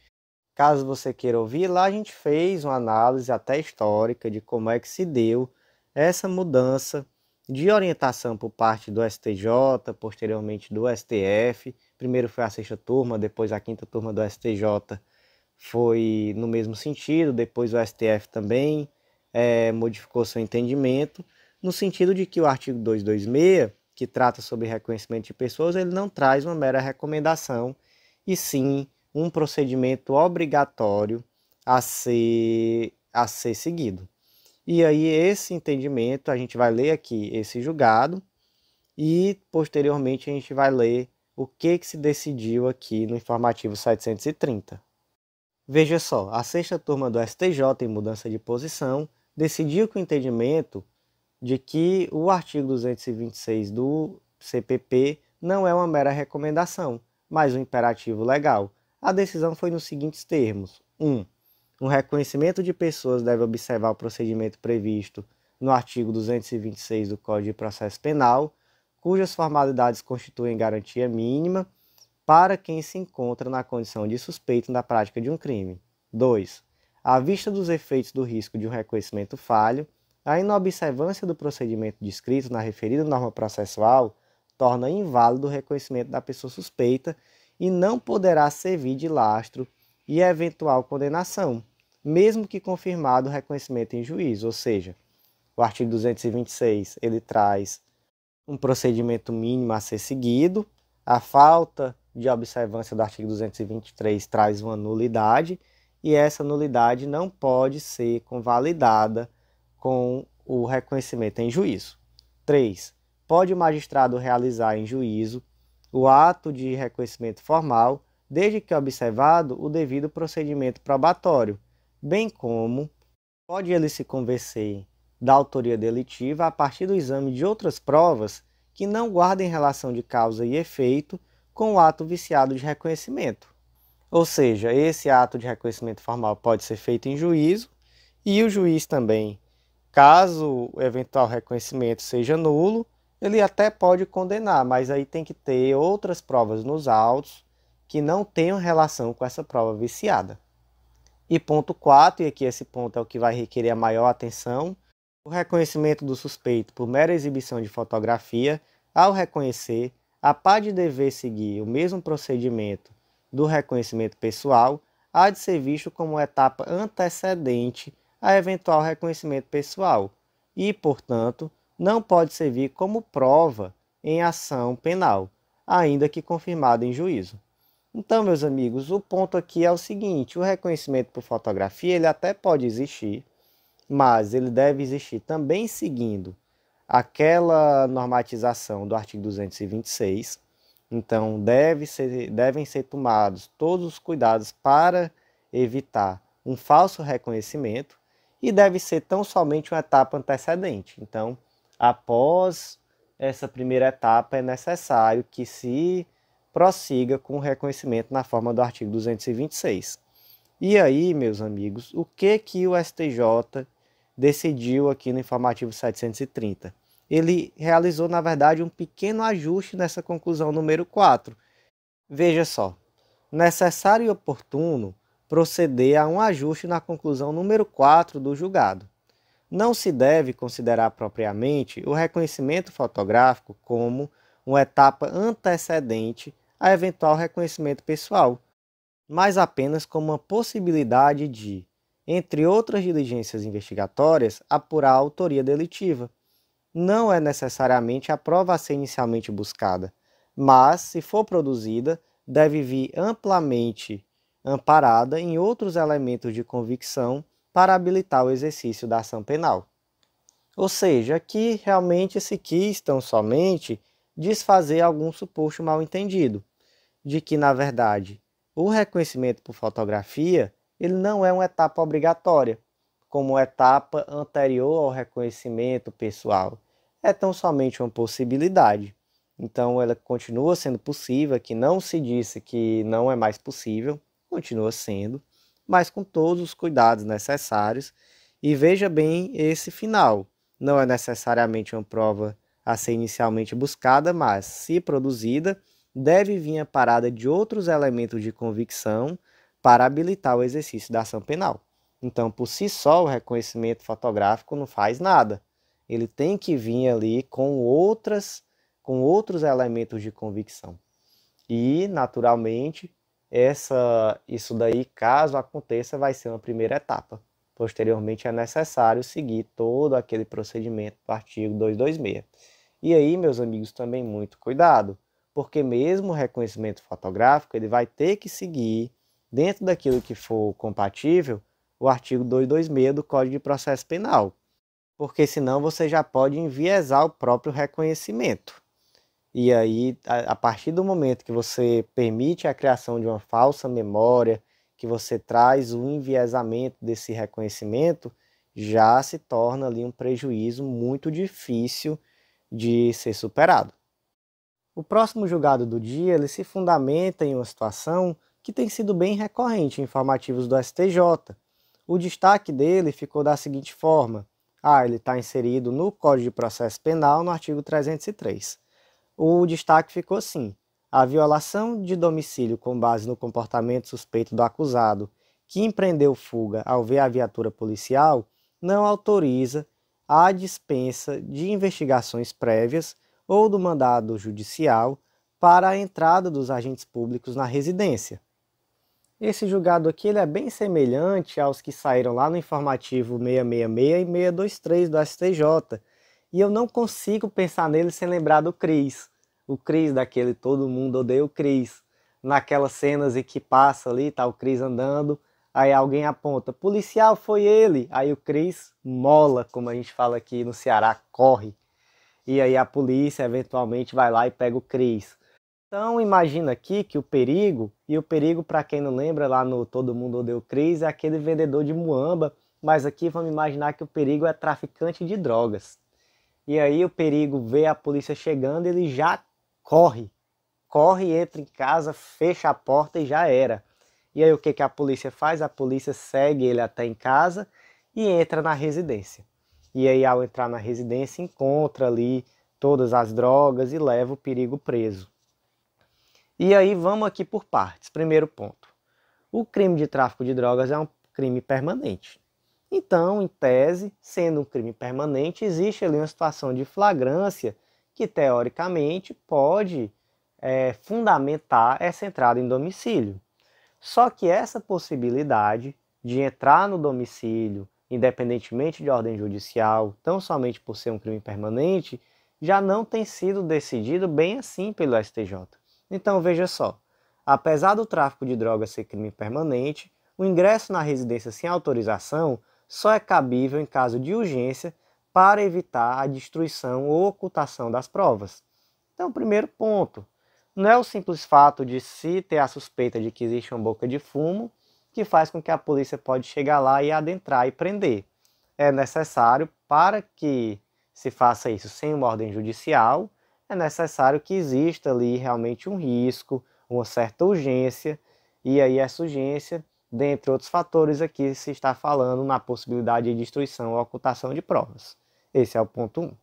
Caso você queira ouvir, lá a gente fez uma análise até histórica de como é que se deu essa mudança de orientação por parte do STJ, posteriormente do STF. Primeiro foi a sexta turma, depois a quinta turma do STJ foi no mesmo sentido, depois o STF também é, modificou seu entendimento, no sentido de que o artigo 226, que trata sobre reconhecimento de pessoas, ele não traz uma mera recomendação, e sim um procedimento obrigatório a ser, a ser seguido. E aí, esse entendimento, a gente vai ler aqui esse julgado e, posteriormente, a gente vai ler o que, que se decidiu aqui no informativo 730. Veja só, a sexta turma do STJ, em mudança de posição, decidiu com o entendimento de que o artigo 226 do CPP não é uma mera recomendação, mas um imperativo legal, a decisão foi nos seguintes termos: 1. Um, o reconhecimento de pessoas deve observar o procedimento previsto no artigo 226 do Código de Processo Penal, cujas formalidades constituem garantia mínima para quem se encontra na condição de suspeito na prática de um crime. 2. À vista dos efeitos do risco de um reconhecimento falho, a inobservância do procedimento descrito na referida norma processual torna inválido o reconhecimento da pessoa suspeita e não poderá servir de lastro e eventual condenação, mesmo que confirmado o reconhecimento em juízo, ou seja, o artigo 226 ele traz um procedimento mínimo a ser seguido, a falta de observância do artigo 223 traz uma nulidade e essa nulidade não pode ser convalidada com o reconhecimento em juízo. 3. Pode o magistrado realizar em juízo o ato de reconhecimento formal, desde que observado o devido procedimento probatório, bem como pode ele se convencer da autoria delitiva a partir do exame de outras provas que não guardem relação de causa e efeito com o ato viciado de reconhecimento. Ou seja, esse ato de reconhecimento formal pode ser feito em juízo e o juiz também, caso o eventual reconhecimento seja nulo, ele até pode condenar, mas aí tem que ter outras provas nos autos que não tenham relação com essa prova viciada. E ponto 4, e aqui esse ponto é o que vai requerer a maior atenção, o reconhecimento do suspeito por mera exibição de fotografia, ao reconhecer, a par de dever seguir o mesmo procedimento do reconhecimento pessoal, há de ser visto como etapa antecedente a eventual reconhecimento pessoal e, portanto, não pode servir como prova em ação penal, ainda que confirmada em juízo. Então, meus amigos, o ponto aqui é o seguinte: o reconhecimento por fotografia ele até pode existir, mas ele deve existir também seguindo aquela normatização do artigo 226. Então, deve ser, devem ser tomados todos os cuidados para evitar um falso reconhecimento e deve ser tão somente uma etapa antecedente. Então, após essa primeira etapa, é necessário que se prossiga com o reconhecimento na forma do artigo 226. E aí, meus amigos, o que que o STJ decidiu aqui no informativo 730? Ele realizou, na verdade, um pequeno ajuste nessa conclusão número 4. Veja só, necessário e oportuno proceder a um ajuste na conclusão número 4 do julgado não se deve considerar propriamente o reconhecimento fotográfico como uma etapa antecedente a eventual reconhecimento pessoal, mas apenas como uma possibilidade de, entre outras diligências investigatórias, apurar a autoria delitiva. Não é necessariamente a prova a ser inicialmente buscada, mas, se for produzida, deve vir amplamente amparada em outros elementos de convicção para habilitar o exercício da ação penal. Ou seja, aqui realmente se quis tão somente desfazer algum suposto mal-entendido, de que, na verdade, o reconhecimento por fotografia ele não é uma etapa obrigatória, como etapa anterior ao reconhecimento pessoal. É tão somente uma possibilidade. Então, ela continua sendo possível, que não se disse que não é mais possível, continua sendo mas com todos os cuidados necessários. E veja bem esse final. Não é necessariamente uma prova a ser inicialmente buscada, mas, se produzida, deve vir a parada de outros elementos de convicção para habilitar o exercício da ação penal. Então, por si só, o reconhecimento fotográfico não faz nada. Ele tem que vir ali com outras com outros elementos de convicção. E, naturalmente, essa, isso daí, caso aconteça, vai ser uma primeira etapa. Posteriormente, é necessário seguir todo aquele procedimento do artigo 226. E aí, meus amigos, também muito cuidado, porque mesmo o reconhecimento fotográfico, ele vai ter que seguir, dentro daquilo que for compatível, o artigo 226 do Código de Processo Penal, porque senão você já pode enviesar o próprio reconhecimento. E aí, a, a partir do momento que você permite a criação de uma falsa memória, que você traz o enviesamento desse reconhecimento, já se torna ali um prejuízo muito difícil de ser superado. O próximo julgado do dia ele se fundamenta em uma situação que tem sido bem recorrente em informativos do STJ. O destaque dele ficou da seguinte forma: ah, ele está inserido no Código de Processo Penal no artigo 303 o destaque ficou assim: a violação de domicílio com base no comportamento suspeito do acusado, que empreendeu fuga ao ver a viatura policial, não autoriza a dispensa de investigações prévias ou do mandado judicial para a entrada dos agentes públicos na residência. Esse julgado aqui ele é bem semelhante aos que saíram lá no informativo 666 e 623 do STJ, e eu não consigo pensar nele sem lembrar do Cris. O Cris daquele Todo Mundo Odeia o Cris. Naquelas cenas em que passa ali, tá o Cris andando, aí alguém aponta, policial, foi ele. Aí o Cris mola, como a gente fala aqui no Ceará, corre. E aí a polícia eventualmente vai lá e pega o Cris. Então imagina aqui que o perigo, e o perigo para quem não lembra lá no Todo Mundo Odeia o Cris, é aquele vendedor de muamba, mas aqui vamos imaginar que o perigo é traficante de drogas. E aí o perigo vê a polícia chegando, ele já corre. Corre, entra em casa, fecha a porta e já era. E aí o que, que a polícia faz? A polícia segue ele até em casa e entra na residência. E aí ao entrar na residência encontra ali todas as drogas e leva o perigo preso. E aí vamos aqui por partes. Primeiro ponto. O crime de tráfico de drogas é um crime permanente. Então, em tese, sendo um crime permanente, existe ali uma situação de flagrância que, teoricamente, pode é, fundamentar essa entrada em domicílio. Só que essa possibilidade de entrar no domicílio, independentemente de ordem judicial, tão somente por ser um crime permanente, já não tem sido decidido bem assim pelo STJ. Então, veja só: apesar do tráfico de drogas ser crime permanente, o ingresso na residência sem autorização só é cabível em caso de urgência para evitar a destruição ou ocultação das provas. Então, primeiro ponto, não é o simples fato de se ter a suspeita de que existe uma boca de fumo que faz com que a polícia pode chegar lá e adentrar e prender. É necessário para que se faça isso sem uma ordem judicial, é necessário que exista ali realmente um risco, uma certa urgência, e aí essa urgência dentre outros fatores, aqui se está falando na possibilidade de destruição ou ocultação de provas. Esse é o ponto 1. Um.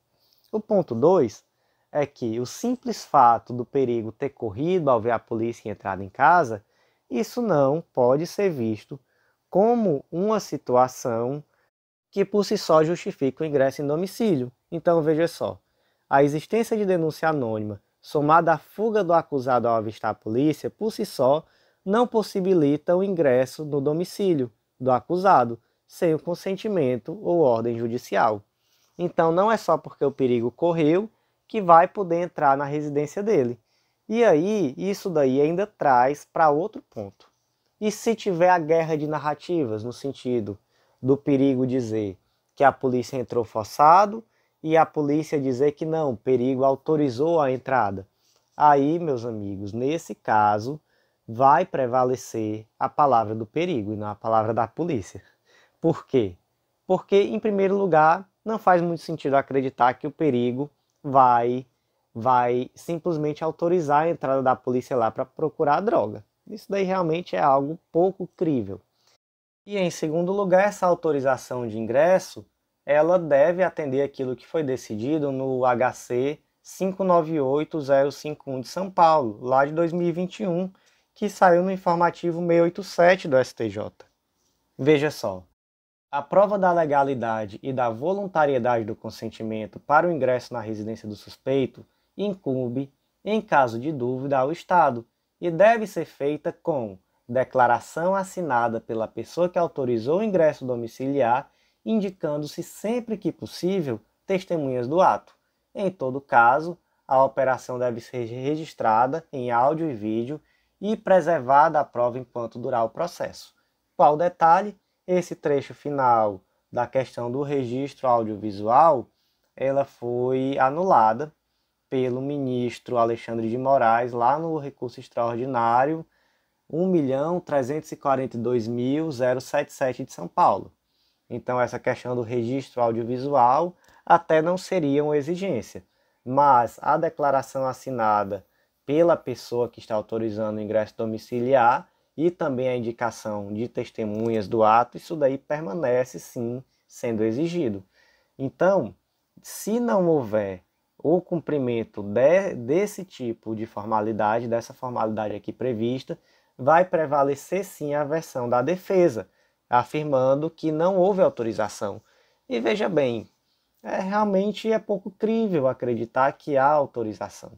O ponto 2 é que o simples fato do perigo ter corrido ao ver a polícia entrada em casa, isso não pode ser visto como uma situação que por si só justifica o ingresso em domicílio. Então veja só, a existência de denúncia anônima somada à fuga do acusado ao avistar a polícia, por si só, não possibilita o ingresso no domicílio do acusado sem o consentimento ou ordem judicial. Então não é só porque o perigo correu que vai poder entrar na residência dele. E aí, isso daí ainda traz para outro ponto. E se tiver a guerra de narrativas, no sentido do perigo dizer que a polícia entrou forçado e a polícia dizer que não, perigo autorizou a entrada? Aí, meus amigos, nesse caso, vai prevalecer a palavra do perigo e não a palavra da polícia. Por quê? Porque, em primeiro lugar, não faz muito sentido acreditar que o perigo vai vai simplesmente autorizar a entrada da polícia lá para procurar a droga. Isso daí realmente é algo pouco crível. E em segundo lugar, essa autorização de ingresso, ela deve atender aquilo que foi decidido no HC 598051 de São Paulo, lá de 2021, que saiu no informativo 687 do STJ. Veja só. A prova da legalidade e da voluntariedade do consentimento para o ingresso na residência do suspeito incumbe, em caso de dúvida, ao Estado e deve ser feita com declaração assinada pela pessoa que autorizou o ingresso domiciliar, indicando-se sempre que possível testemunhas do ato. Em todo caso, a operação deve ser registrada em áudio e vídeo e preservada a prova enquanto durar o processo. Qual detalhe? Esse trecho final da questão do registro audiovisual, ela foi anulada pelo ministro Alexandre de Moraes lá no recurso extraordinário 1.342.077 de São Paulo. Então essa questão do registro audiovisual até não seria uma exigência, mas a declaração assinada pela pessoa que está autorizando o ingresso domiciliar e também a indicação de testemunhas do ato, isso daí permanece sim sendo exigido. Então, se não houver o cumprimento de, desse tipo de formalidade, dessa formalidade aqui prevista, vai prevalecer sim a versão da defesa, afirmando que não houve autorização. E veja bem, é, realmente é pouco crível acreditar que há autorização.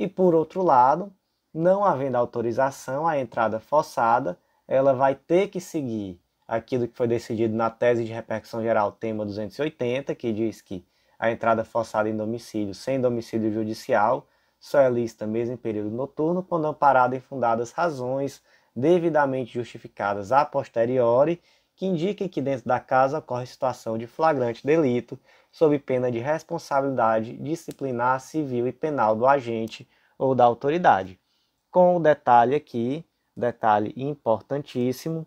E por outro lado, não havendo autorização à entrada forçada, ela vai ter que seguir aquilo que foi decidido na tese de repercussão geral, tema 280, que diz que a entrada forçada em domicílio sem domicílio judicial só é lícita mesmo em período noturno quando amparada em fundadas razões devidamente justificadas a posteriori que indiquem que dentro da casa ocorre situação de flagrante delito sob pena de responsabilidade disciplinar civil e penal do agente ou da autoridade. Com o detalhe aqui, detalhe importantíssimo,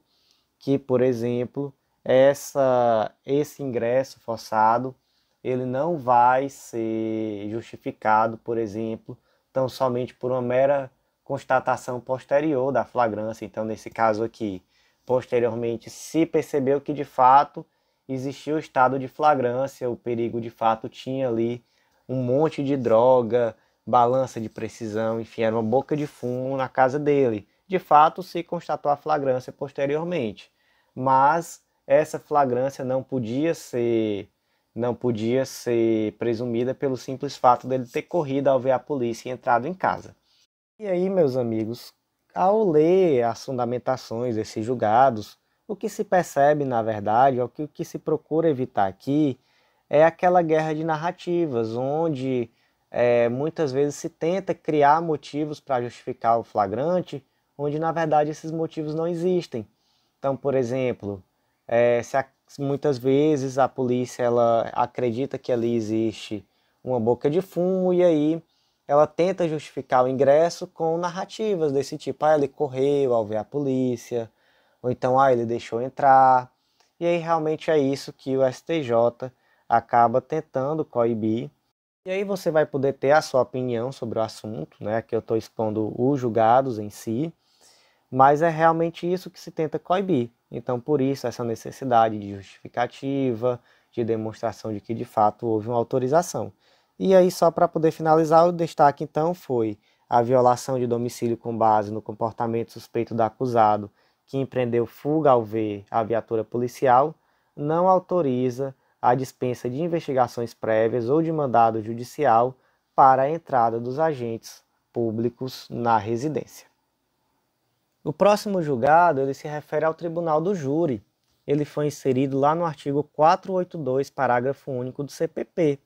que, por exemplo, essa, esse ingresso forçado ele não vai ser justificado, por exemplo, tão somente por uma mera constatação posterior da flagrância. Então, nesse caso aqui, posteriormente, se percebeu que de fato existia o estado de flagrância, o perigo de fato tinha ali um monte de droga, balança de precisão, enfim, era uma boca de fumo na casa dele. De fato, se constatou a flagrância posteriormente, mas essa flagrância não podia ser não podia ser presumida pelo simples fato dele ter corrido ao ver a polícia e entrado em casa. E aí, meus amigos, ao ler as fundamentações desses julgados, o que se percebe, na verdade, é o que, o que se procura evitar aqui é aquela guerra de narrativas, onde é, muitas vezes se tenta criar motivos para justificar o flagrante, onde na verdade esses motivos não existem. Então, por exemplo, é, se a, muitas vezes a polícia ela acredita que ali existe uma boca de fumo e aí ela tenta justificar o ingresso com narrativas desse tipo, ah, ele correu ao ver a polícia, ou então ah, ele deixou entrar. E aí realmente é isso que o STJ acaba tentando coibir. E aí você vai poder ter a sua opinião sobre o assunto, né? Que eu estou expondo os julgados em si, mas é realmente isso que se tenta coibir. Então, por isso, essa necessidade de justificativa, de demonstração de que de fato houve uma autorização. E aí, só para poder finalizar, o destaque então foi a violação de domicílio com base no comportamento suspeito do acusado que empreendeu fuga ao ver a viatura policial, não autoriza a dispensa de investigações prévias ou de mandado judicial para a entrada dos agentes públicos na residência. O próximo julgado ele se refere ao Tribunal do Júri. Ele foi inserido lá no artigo 482, parágrafo único do CPP.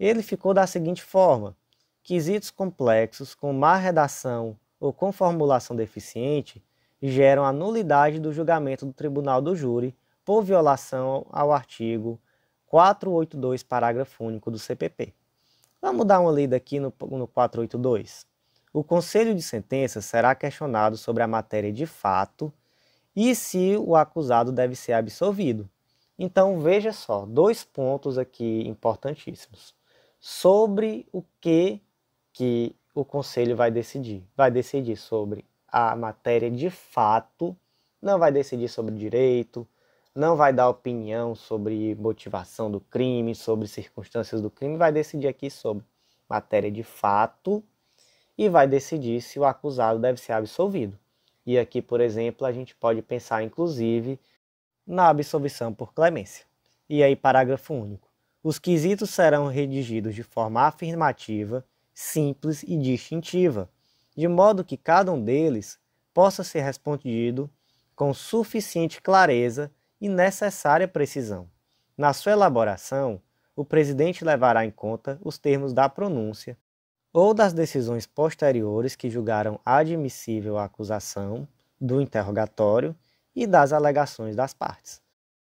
Ele ficou da seguinte forma: quesitos complexos com má redação ou com formulação deficiente geram a nulidade do julgamento do tribunal do júri por violação ao artigo 482, parágrafo único do CPP. Vamos dar uma lida aqui no, no 482. O conselho de sentença será questionado sobre a matéria de fato e se o acusado deve ser absolvido. Então veja só, dois pontos aqui importantíssimos. Sobre o que que o conselho vai decidir? Vai decidir sobre a matéria de fato, não vai decidir sobre direito, não vai dar opinião sobre motivação do crime, sobre circunstâncias do crime, vai decidir aqui sobre matéria de fato e vai decidir se o acusado deve ser absolvido. E aqui, por exemplo, a gente pode pensar inclusive na absolvição por clemência. E aí, parágrafo único. Os quesitos serão redigidos de forma afirmativa, simples e distintiva, de modo que cada um deles possa ser respondido com suficiente clareza e necessária precisão. Na sua elaboração, o presidente levará em conta os termos da pronúncia ou das decisões posteriores que julgaram admissível a acusação, do interrogatório e das alegações das partes.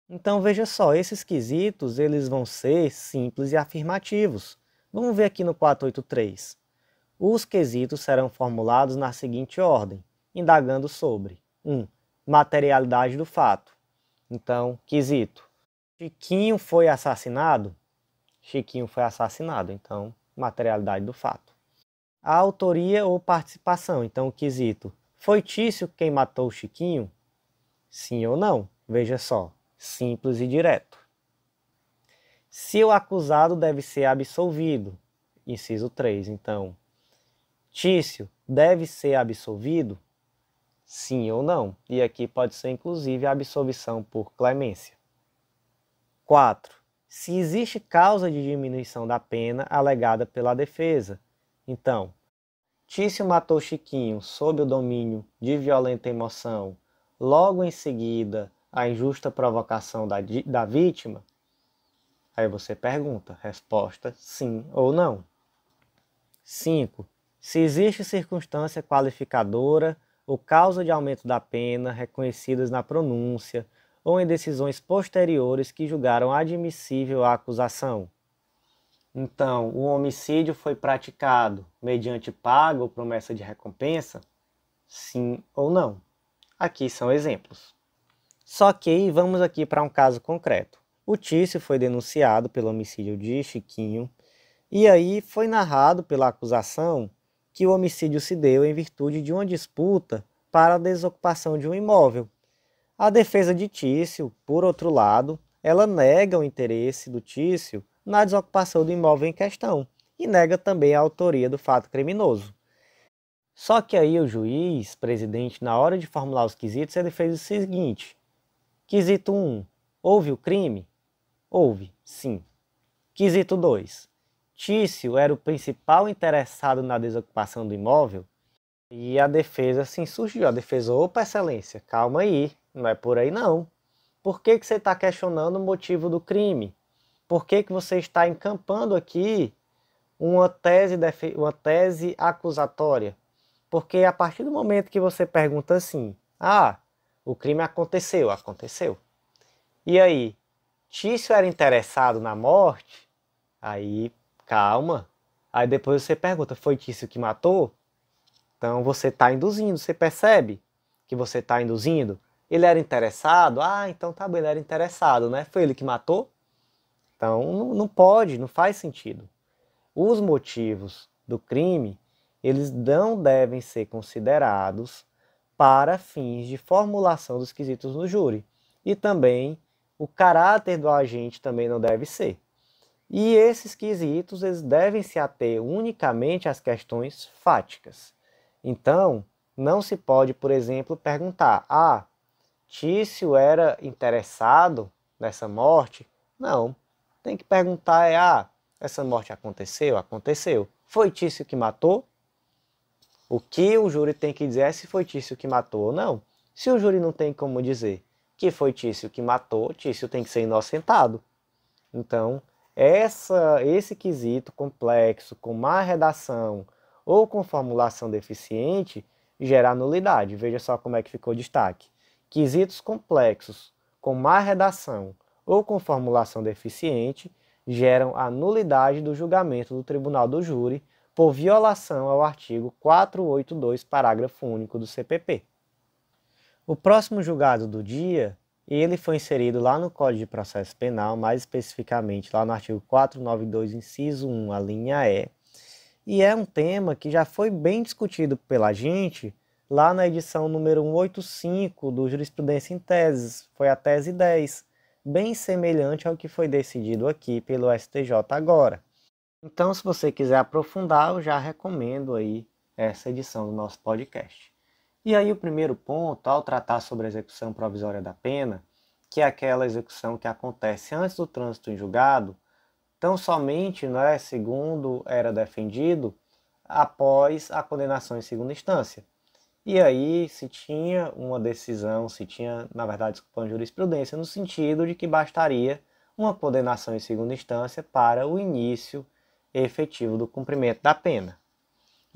Então veja só, esses quesitos eles vão ser simples e afirmativos. Vamos ver aqui no 483. Os quesitos serão formulados na seguinte ordem, indagando sobre 1. Um, materialidade do fato. Então, quesito. Chiquinho foi assassinado? Chiquinho foi assassinado, então materialidade do fato. A autoria ou participação, então quesito. Foi Tício quem matou Chiquinho? Sim ou não? Veja só, simples e direto. Se o acusado deve ser absolvido, inciso 3, então fictício deve ser absolvido? Sim ou não? E aqui pode ser inclusive a absolvição por clemência. 4. Se existe causa de diminuição da pena alegada pela defesa. Então, Tício matou Chiquinho sob o domínio de violenta emoção, logo em seguida a injusta provocação da, da vítima? Aí você pergunta, resposta sim ou não. 5. Se existe circunstância qualificadora ou causa de aumento da pena reconhecidas na pronúncia ou em decisões posteriores que julgaram admissível a acusação. Então, o homicídio foi praticado mediante pago ou promessa de recompensa? Sim ou não? Aqui são exemplos. Só que vamos aqui para um caso concreto. O Tício foi denunciado pelo homicídio de Chiquinho e aí foi narrado pela acusação que o homicídio se deu em virtude de uma disputa para a desocupação de um imóvel. A defesa de Tício, por outro lado, ela nega o interesse do Tício na desocupação do imóvel em questão e nega também a autoria do fato criminoso. Só que aí o juiz, presidente, na hora de formular os quesitos, ele fez o seguinte: Quesito 1. Houve o crime? Houve, sim. Quesito 2. Tício era o principal interessado na desocupação do imóvel e a defesa se assim, insurgiu. A defesa, opa, excelência, calma aí, não é por aí não. Por que, que você está questionando o motivo do crime? Por que, que você está encampando aqui uma tese, uma tese acusatória? Porque a partir do momento que você pergunta assim, ah, o crime aconteceu, aconteceu. E aí, Tício era interessado na morte? Aí Calma. Aí depois você pergunta, foi Tício que matou? Então você está induzindo, você percebe que você está induzindo? Ele era interessado? Ah, então tá bom, ele era interessado, né? Foi ele que matou? Então não, não pode, não faz sentido. Os motivos do crime, eles não devem ser considerados para fins de formulação dos quesitos no júri. E também o caráter do agente também não deve ser. E esses quesitos eles devem se ater unicamente às questões fáticas. Então, não se pode, por exemplo, perguntar: "Ah, Tício era interessado nessa morte?" Não. Tem que perguntar é: "Ah, essa morte aconteceu? Aconteceu. Foi Tício que matou?" O que o júri tem que dizer é se foi Tício que matou ou não. Se o júri não tem como dizer que foi Tício que matou, Tício tem que ser inocentado. Então, essa, esse quesito complexo com má redação ou com formulação deficiente gera nulidade. Veja só como é que ficou o destaque. Quesitos complexos com má redação ou com formulação deficiente geram a nulidade do julgamento do Tribunal do Júri por violação ao artigo 482, parágrafo único do CPP. O próximo julgado do dia e ele foi inserido lá no Código de Processo Penal, mais especificamente lá no artigo 492, inciso 1, a linha E. E é um tema que já foi bem discutido pela gente lá na edição número 185 do Jurisprudência em Teses, foi a tese 10, bem semelhante ao que foi decidido aqui pelo STJ agora. Então, se você quiser aprofundar, eu já recomendo aí essa edição do nosso podcast. E aí o primeiro ponto, ao tratar sobre a execução provisória da pena, que é aquela execução que acontece antes do trânsito em julgado, tão somente, né, segundo era defendido, após a condenação em segunda instância. E aí se tinha uma decisão, se tinha, na verdade, desculpa, jurisprudência, no sentido de que bastaria uma condenação em segunda instância para o início efetivo do cumprimento da pena.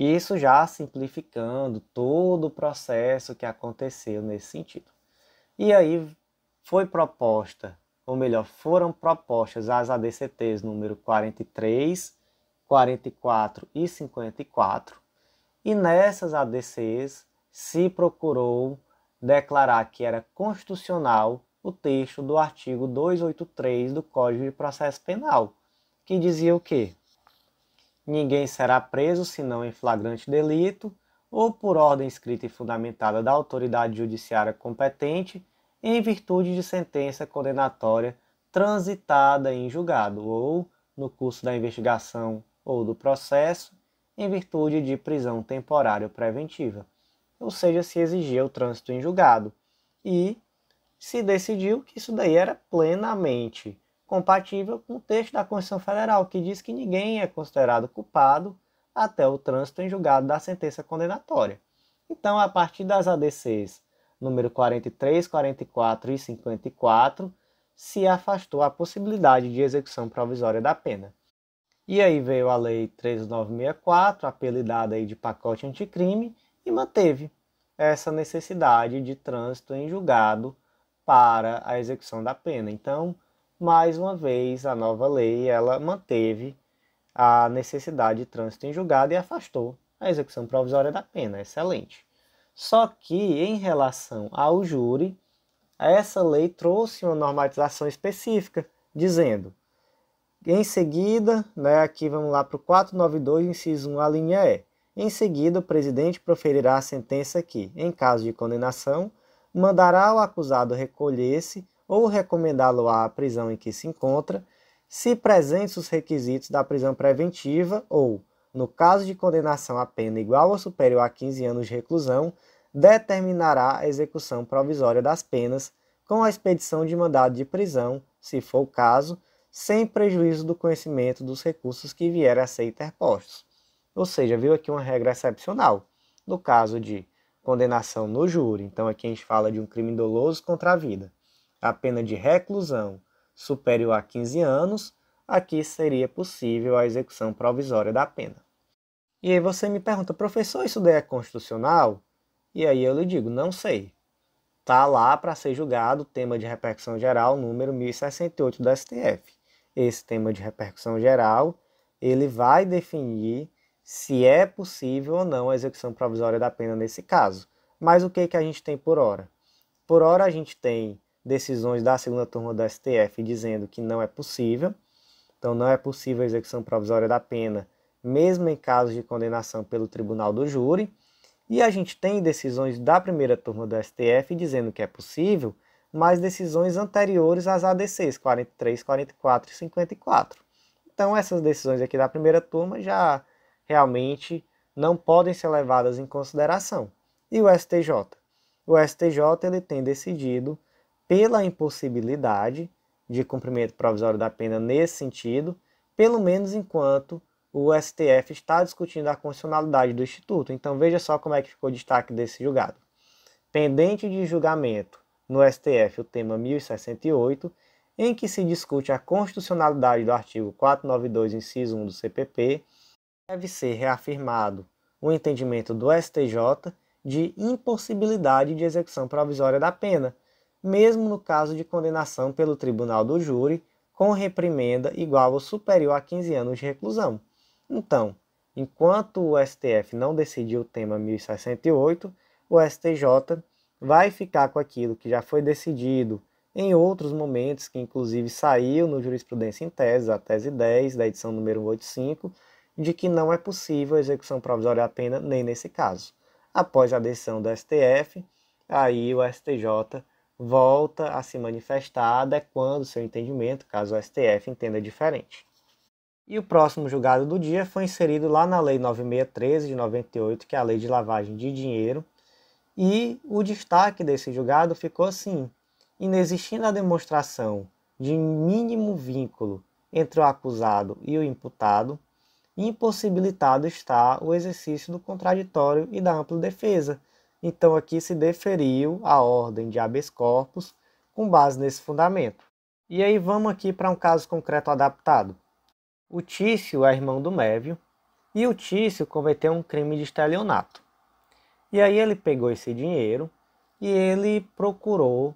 E isso já simplificando todo o processo que aconteceu nesse sentido. E aí foi proposta, ou melhor, foram propostas as ADCTs número 43, 44 e 54, e nessas ADCs se procurou declarar que era constitucional o texto do artigo 283 do Código de Processo Penal, que dizia o quê? Ninguém será preso senão em flagrante delito ou por ordem escrita e fundamentada da autoridade judiciária competente em virtude de sentença condenatória transitada em julgado ou no curso da investigação ou do processo em virtude de prisão temporária preventiva, ou seja, se exigia o trânsito em julgado. E se decidiu que isso daí era plenamente compatível com o texto da Constituição Federal, que diz que ninguém é considerado culpado até o trânsito em julgado da sentença condenatória. Então, a partir das ADCs número 43, 44 e 54, se afastou a possibilidade de execução provisória da pena. E aí veio a Lei 3964, apelidada aí de pacote anticrime, e manteve essa necessidade de trânsito em julgado para a execução da pena. Então, mais uma vez a nova lei ela manteve a necessidade de trânsito em julgado e afastou a execução provisória da pena. Excelente. Só que em relação ao júri, essa lei trouxe uma normatização específica, dizendo: em seguida, né, aqui vamos lá para o 492, inciso 1, a linha E. Em seguida, o presidente proferirá a sentença que, em caso de condenação, mandará ao acusado recolher-se ou recomendá-lo à prisão em que se encontra, se presentes os requisitos da prisão preventiva ou, no caso de condenação a pena igual ou superior a 15 anos de reclusão, determinará a execução provisória das penas com a expedição de mandado de prisão, se for o caso, sem prejuízo do conhecimento dos recursos que vierem a ser interpostos. Ou seja, viu aqui uma regra excepcional no caso de condenação no júri. Então aqui a gente fala de um crime doloso contra a vida a pena de reclusão superior a 15 anos, aqui seria possível a execução provisória da pena. E aí você me pergunta, professor, isso daí é constitucional? E aí eu lhe digo, não sei. Está lá para ser julgado o tema de repercussão geral número 1068 do STF. Esse tema de repercussão geral, ele vai definir se é possível ou não a execução provisória da pena nesse caso. Mas o que, que a gente tem por hora? Por hora a gente tem decisões da segunda turma do STF dizendo que não é possível. Então, não é possível a execução provisória da pena, mesmo em casos de condenação pelo tribunal do júri. E a gente tem decisões da primeira turma do STF dizendo que é possível, mas decisões anteriores às ADCs 43, 44 e 54. Então, essas decisões aqui da primeira turma já realmente não podem ser levadas em consideração. E o STJ? O STJ ele tem decidido pela impossibilidade de cumprimento provisório da pena nesse sentido, pelo menos enquanto o STF está discutindo a constitucionalidade do Instituto. Então veja só como é que ficou o destaque desse julgado. Pendente de julgamento no STF, o tema 1068, em que se discute a constitucionalidade do artigo 492, inciso 1 do CPP, deve ser reafirmado o entendimento do STJ de impossibilidade de execução provisória da pena, mesmo no caso de condenação pelo tribunal do júri com reprimenda igual ou superior a 15 anos de reclusão. Então, enquanto o STF não decidiu o tema 1068, o STJ vai ficar com aquilo que já foi decidido em outros momentos, que inclusive saiu no Jurisprudência em Tese, a tese 10 da edição número 85, de que não é possível a execução provisória da pena nem nesse caso. Após a decisão do STF, aí o STJ volta a se manifestar adequando seu entendimento, caso o STF entenda diferente. E o próximo julgado do dia foi inserido lá na Lei 9613 de 98, que é a Lei de Lavagem de Dinheiro, e o destaque desse julgado ficou assim: inexistindo a demonstração de mínimo vínculo entre o acusado e o imputado, impossibilitado está o exercício do contraditório e da ampla defesa, então aqui se deferiu a ordem de habeas corpus com base nesse fundamento. E aí vamos aqui para um caso concreto adaptado. O Tício é irmão do Mévio e o Tício cometeu um crime de estelionato. E aí ele pegou esse dinheiro e ele procurou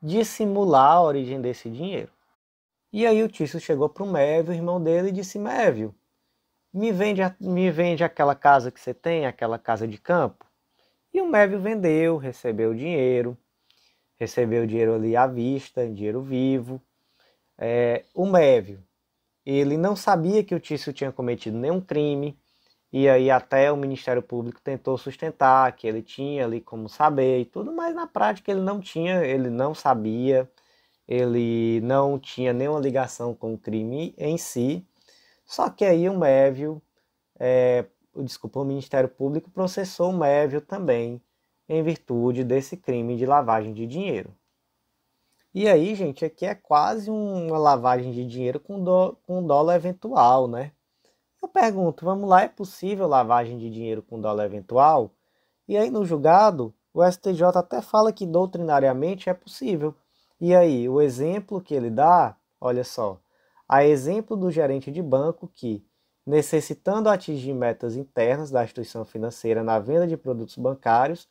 dissimular a origem desse dinheiro. E aí o Tício chegou para o Mévio, irmão dele, e disse: Mévio, me vende, me vende aquela casa que você tem, aquela casa de campo. E o Mévio vendeu, recebeu dinheiro, recebeu dinheiro ali à vista, dinheiro vivo. É, o Mévio, ele não sabia que o Tício tinha cometido nenhum crime, e aí até o Ministério Público tentou sustentar que ele tinha ali como saber e tudo, mas na prática ele não tinha, ele não sabia, ele não tinha nenhuma ligação com o crime em si. Só que aí o Mévio, é, desculpa, o Ministério Público processou o Mévio também em virtude desse crime de lavagem de dinheiro. E aí, gente, aqui é quase uma lavagem de dinheiro com, do, com dólar eventual, né? Eu pergunto, vamos lá, é possível lavagem de dinheiro com dólar eventual? E aí, no julgado, o STJ até fala que doutrinariamente é possível. E aí, o exemplo que ele dá, olha só, a exemplo do gerente de banco que, necessitando atingir metas internas da instituição financeira na venda de produtos bancários,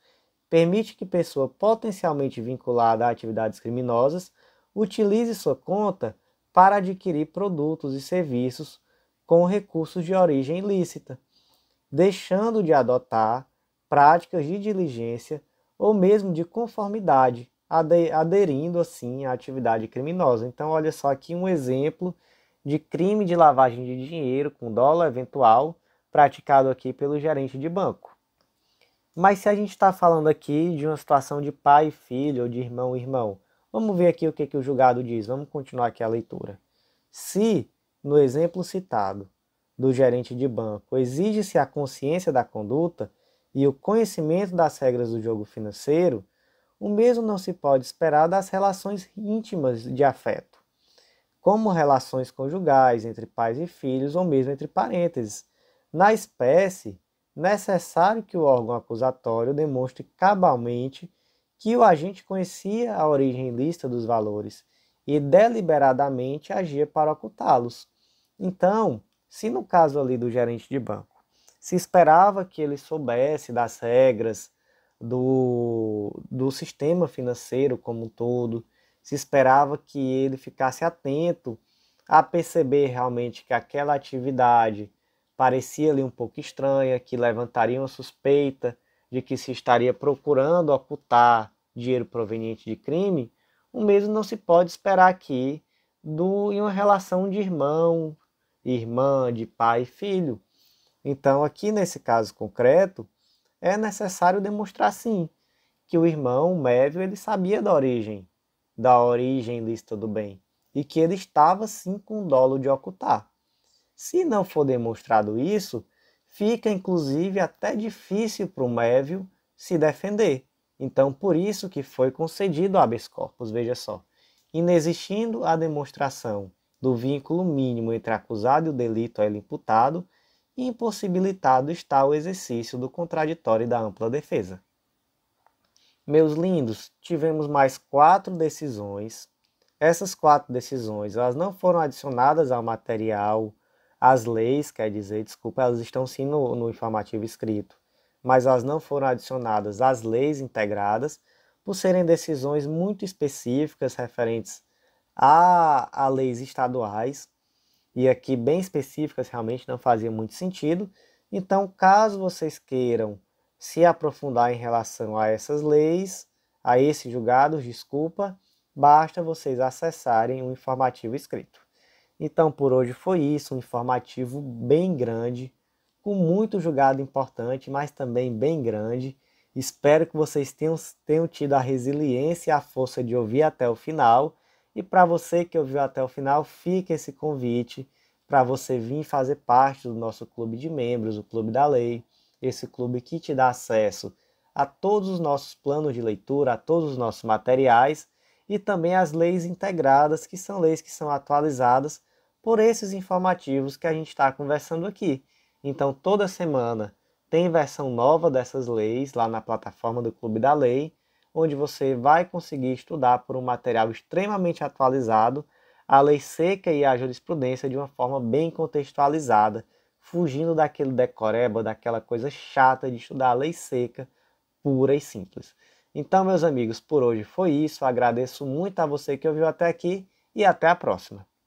permite que pessoa potencialmente vinculada a atividades criminosas utilize sua conta para adquirir produtos e serviços com recursos de origem ilícita, deixando de adotar práticas de diligência ou mesmo de conformidade, aderindo assim à atividade criminosa. Então, olha só aqui um exemplo de crime de lavagem de dinheiro com dólar eventual praticado aqui pelo gerente de banco. Mas se a gente está falando aqui de uma situação de pai e filho, ou de irmão e irmão, vamos ver aqui o que, que o julgado diz, vamos continuar aqui a leitura. Se, no exemplo citado do gerente de banco, exige-se a consciência da conduta e o conhecimento das regras do jogo financeiro, o mesmo não se pode esperar das relações íntimas de afeto como relações conjugais entre pais e filhos ou mesmo entre parentes. Na espécie, necessário que o órgão acusatório demonstre cabalmente que o agente conhecia a origem lista dos valores e deliberadamente agia para ocultá-los. Então, se no caso ali do gerente de banco, se esperava que ele soubesse das regras do, do sistema financeiro como um todo, se esperava que ele ficasse atento a perceber realmente que aquela atividade parecia-lhe um pouco estranha, que levantaria uma suspeita de que se estaria procurando ocultar dinheiro proveniente de crime, o mesmo não se pode esperar aqui do, em uma relação de irmão, irmã, de pai e filho. Então, aqui nesse caso concreto, é necessário demonstrar sim que o irmão Mévio ele sabia da origem da origem lícita do bem, e que ele estava sim com dolo de ocultar. Se não for demonstrado isso, fica inclusive até difícil para o Mévio se defender. Então, por isso que foi concedido o habeas corpus, veja só. Inexistindo a demonstração do vínculo mínimo entre acusado e o delito a ele imputado, impossibilitado está o exercício do contraditório e da ampla defesa. Meus lindos, tivemos mais quatro decisões. Essas quatro decisões, elas não foram adicionadas ao material, às leis, quer dizer, desculpa, elas estão sim no, no informativo escrito, mas elas não foram adicionadas às leis integradas, por serem decisões muito específicas referentes a, a leis estaduais, e aqui bem específicas realmente não fazia muito sentido. Então, caso vocês queiram se aprofundar em relação a essas leis, a esses julgados, desculpa, basta vocês acessarem o informativo escrito. Então, por hoje foi isso, um informativo bem grande, com muito julgado importante, mas também bem grande. Espero que vocês tenham, tenham tido a resiliência e a força de ouvir até o final. E para você que ouviu até o final, fica esse convite para você vir fazer parte do nosso clube de membros, o Clube da Lei esse clube que te dá acesso a todos os nossos planos de leitura, a todos os nossos materiais e também as leis integradas, que são leis que são atualizadas por esses informativos que a gente está conversando aqui. Então, toda semana tem versão nova dessas leis lá na plataforma do Clube da Lei, onde você vai conseguir estudar por um material extremamente atualizado a lei seca e a jurisprudência de uma forma bem contextualizada fugindo daquele decoreba, daquela coisa chata de estudar a lei seca, pura e simples. Então, meus amigos, por hoje foi isso. Agradeço muito a você que ouviu até aqui e até a próxima.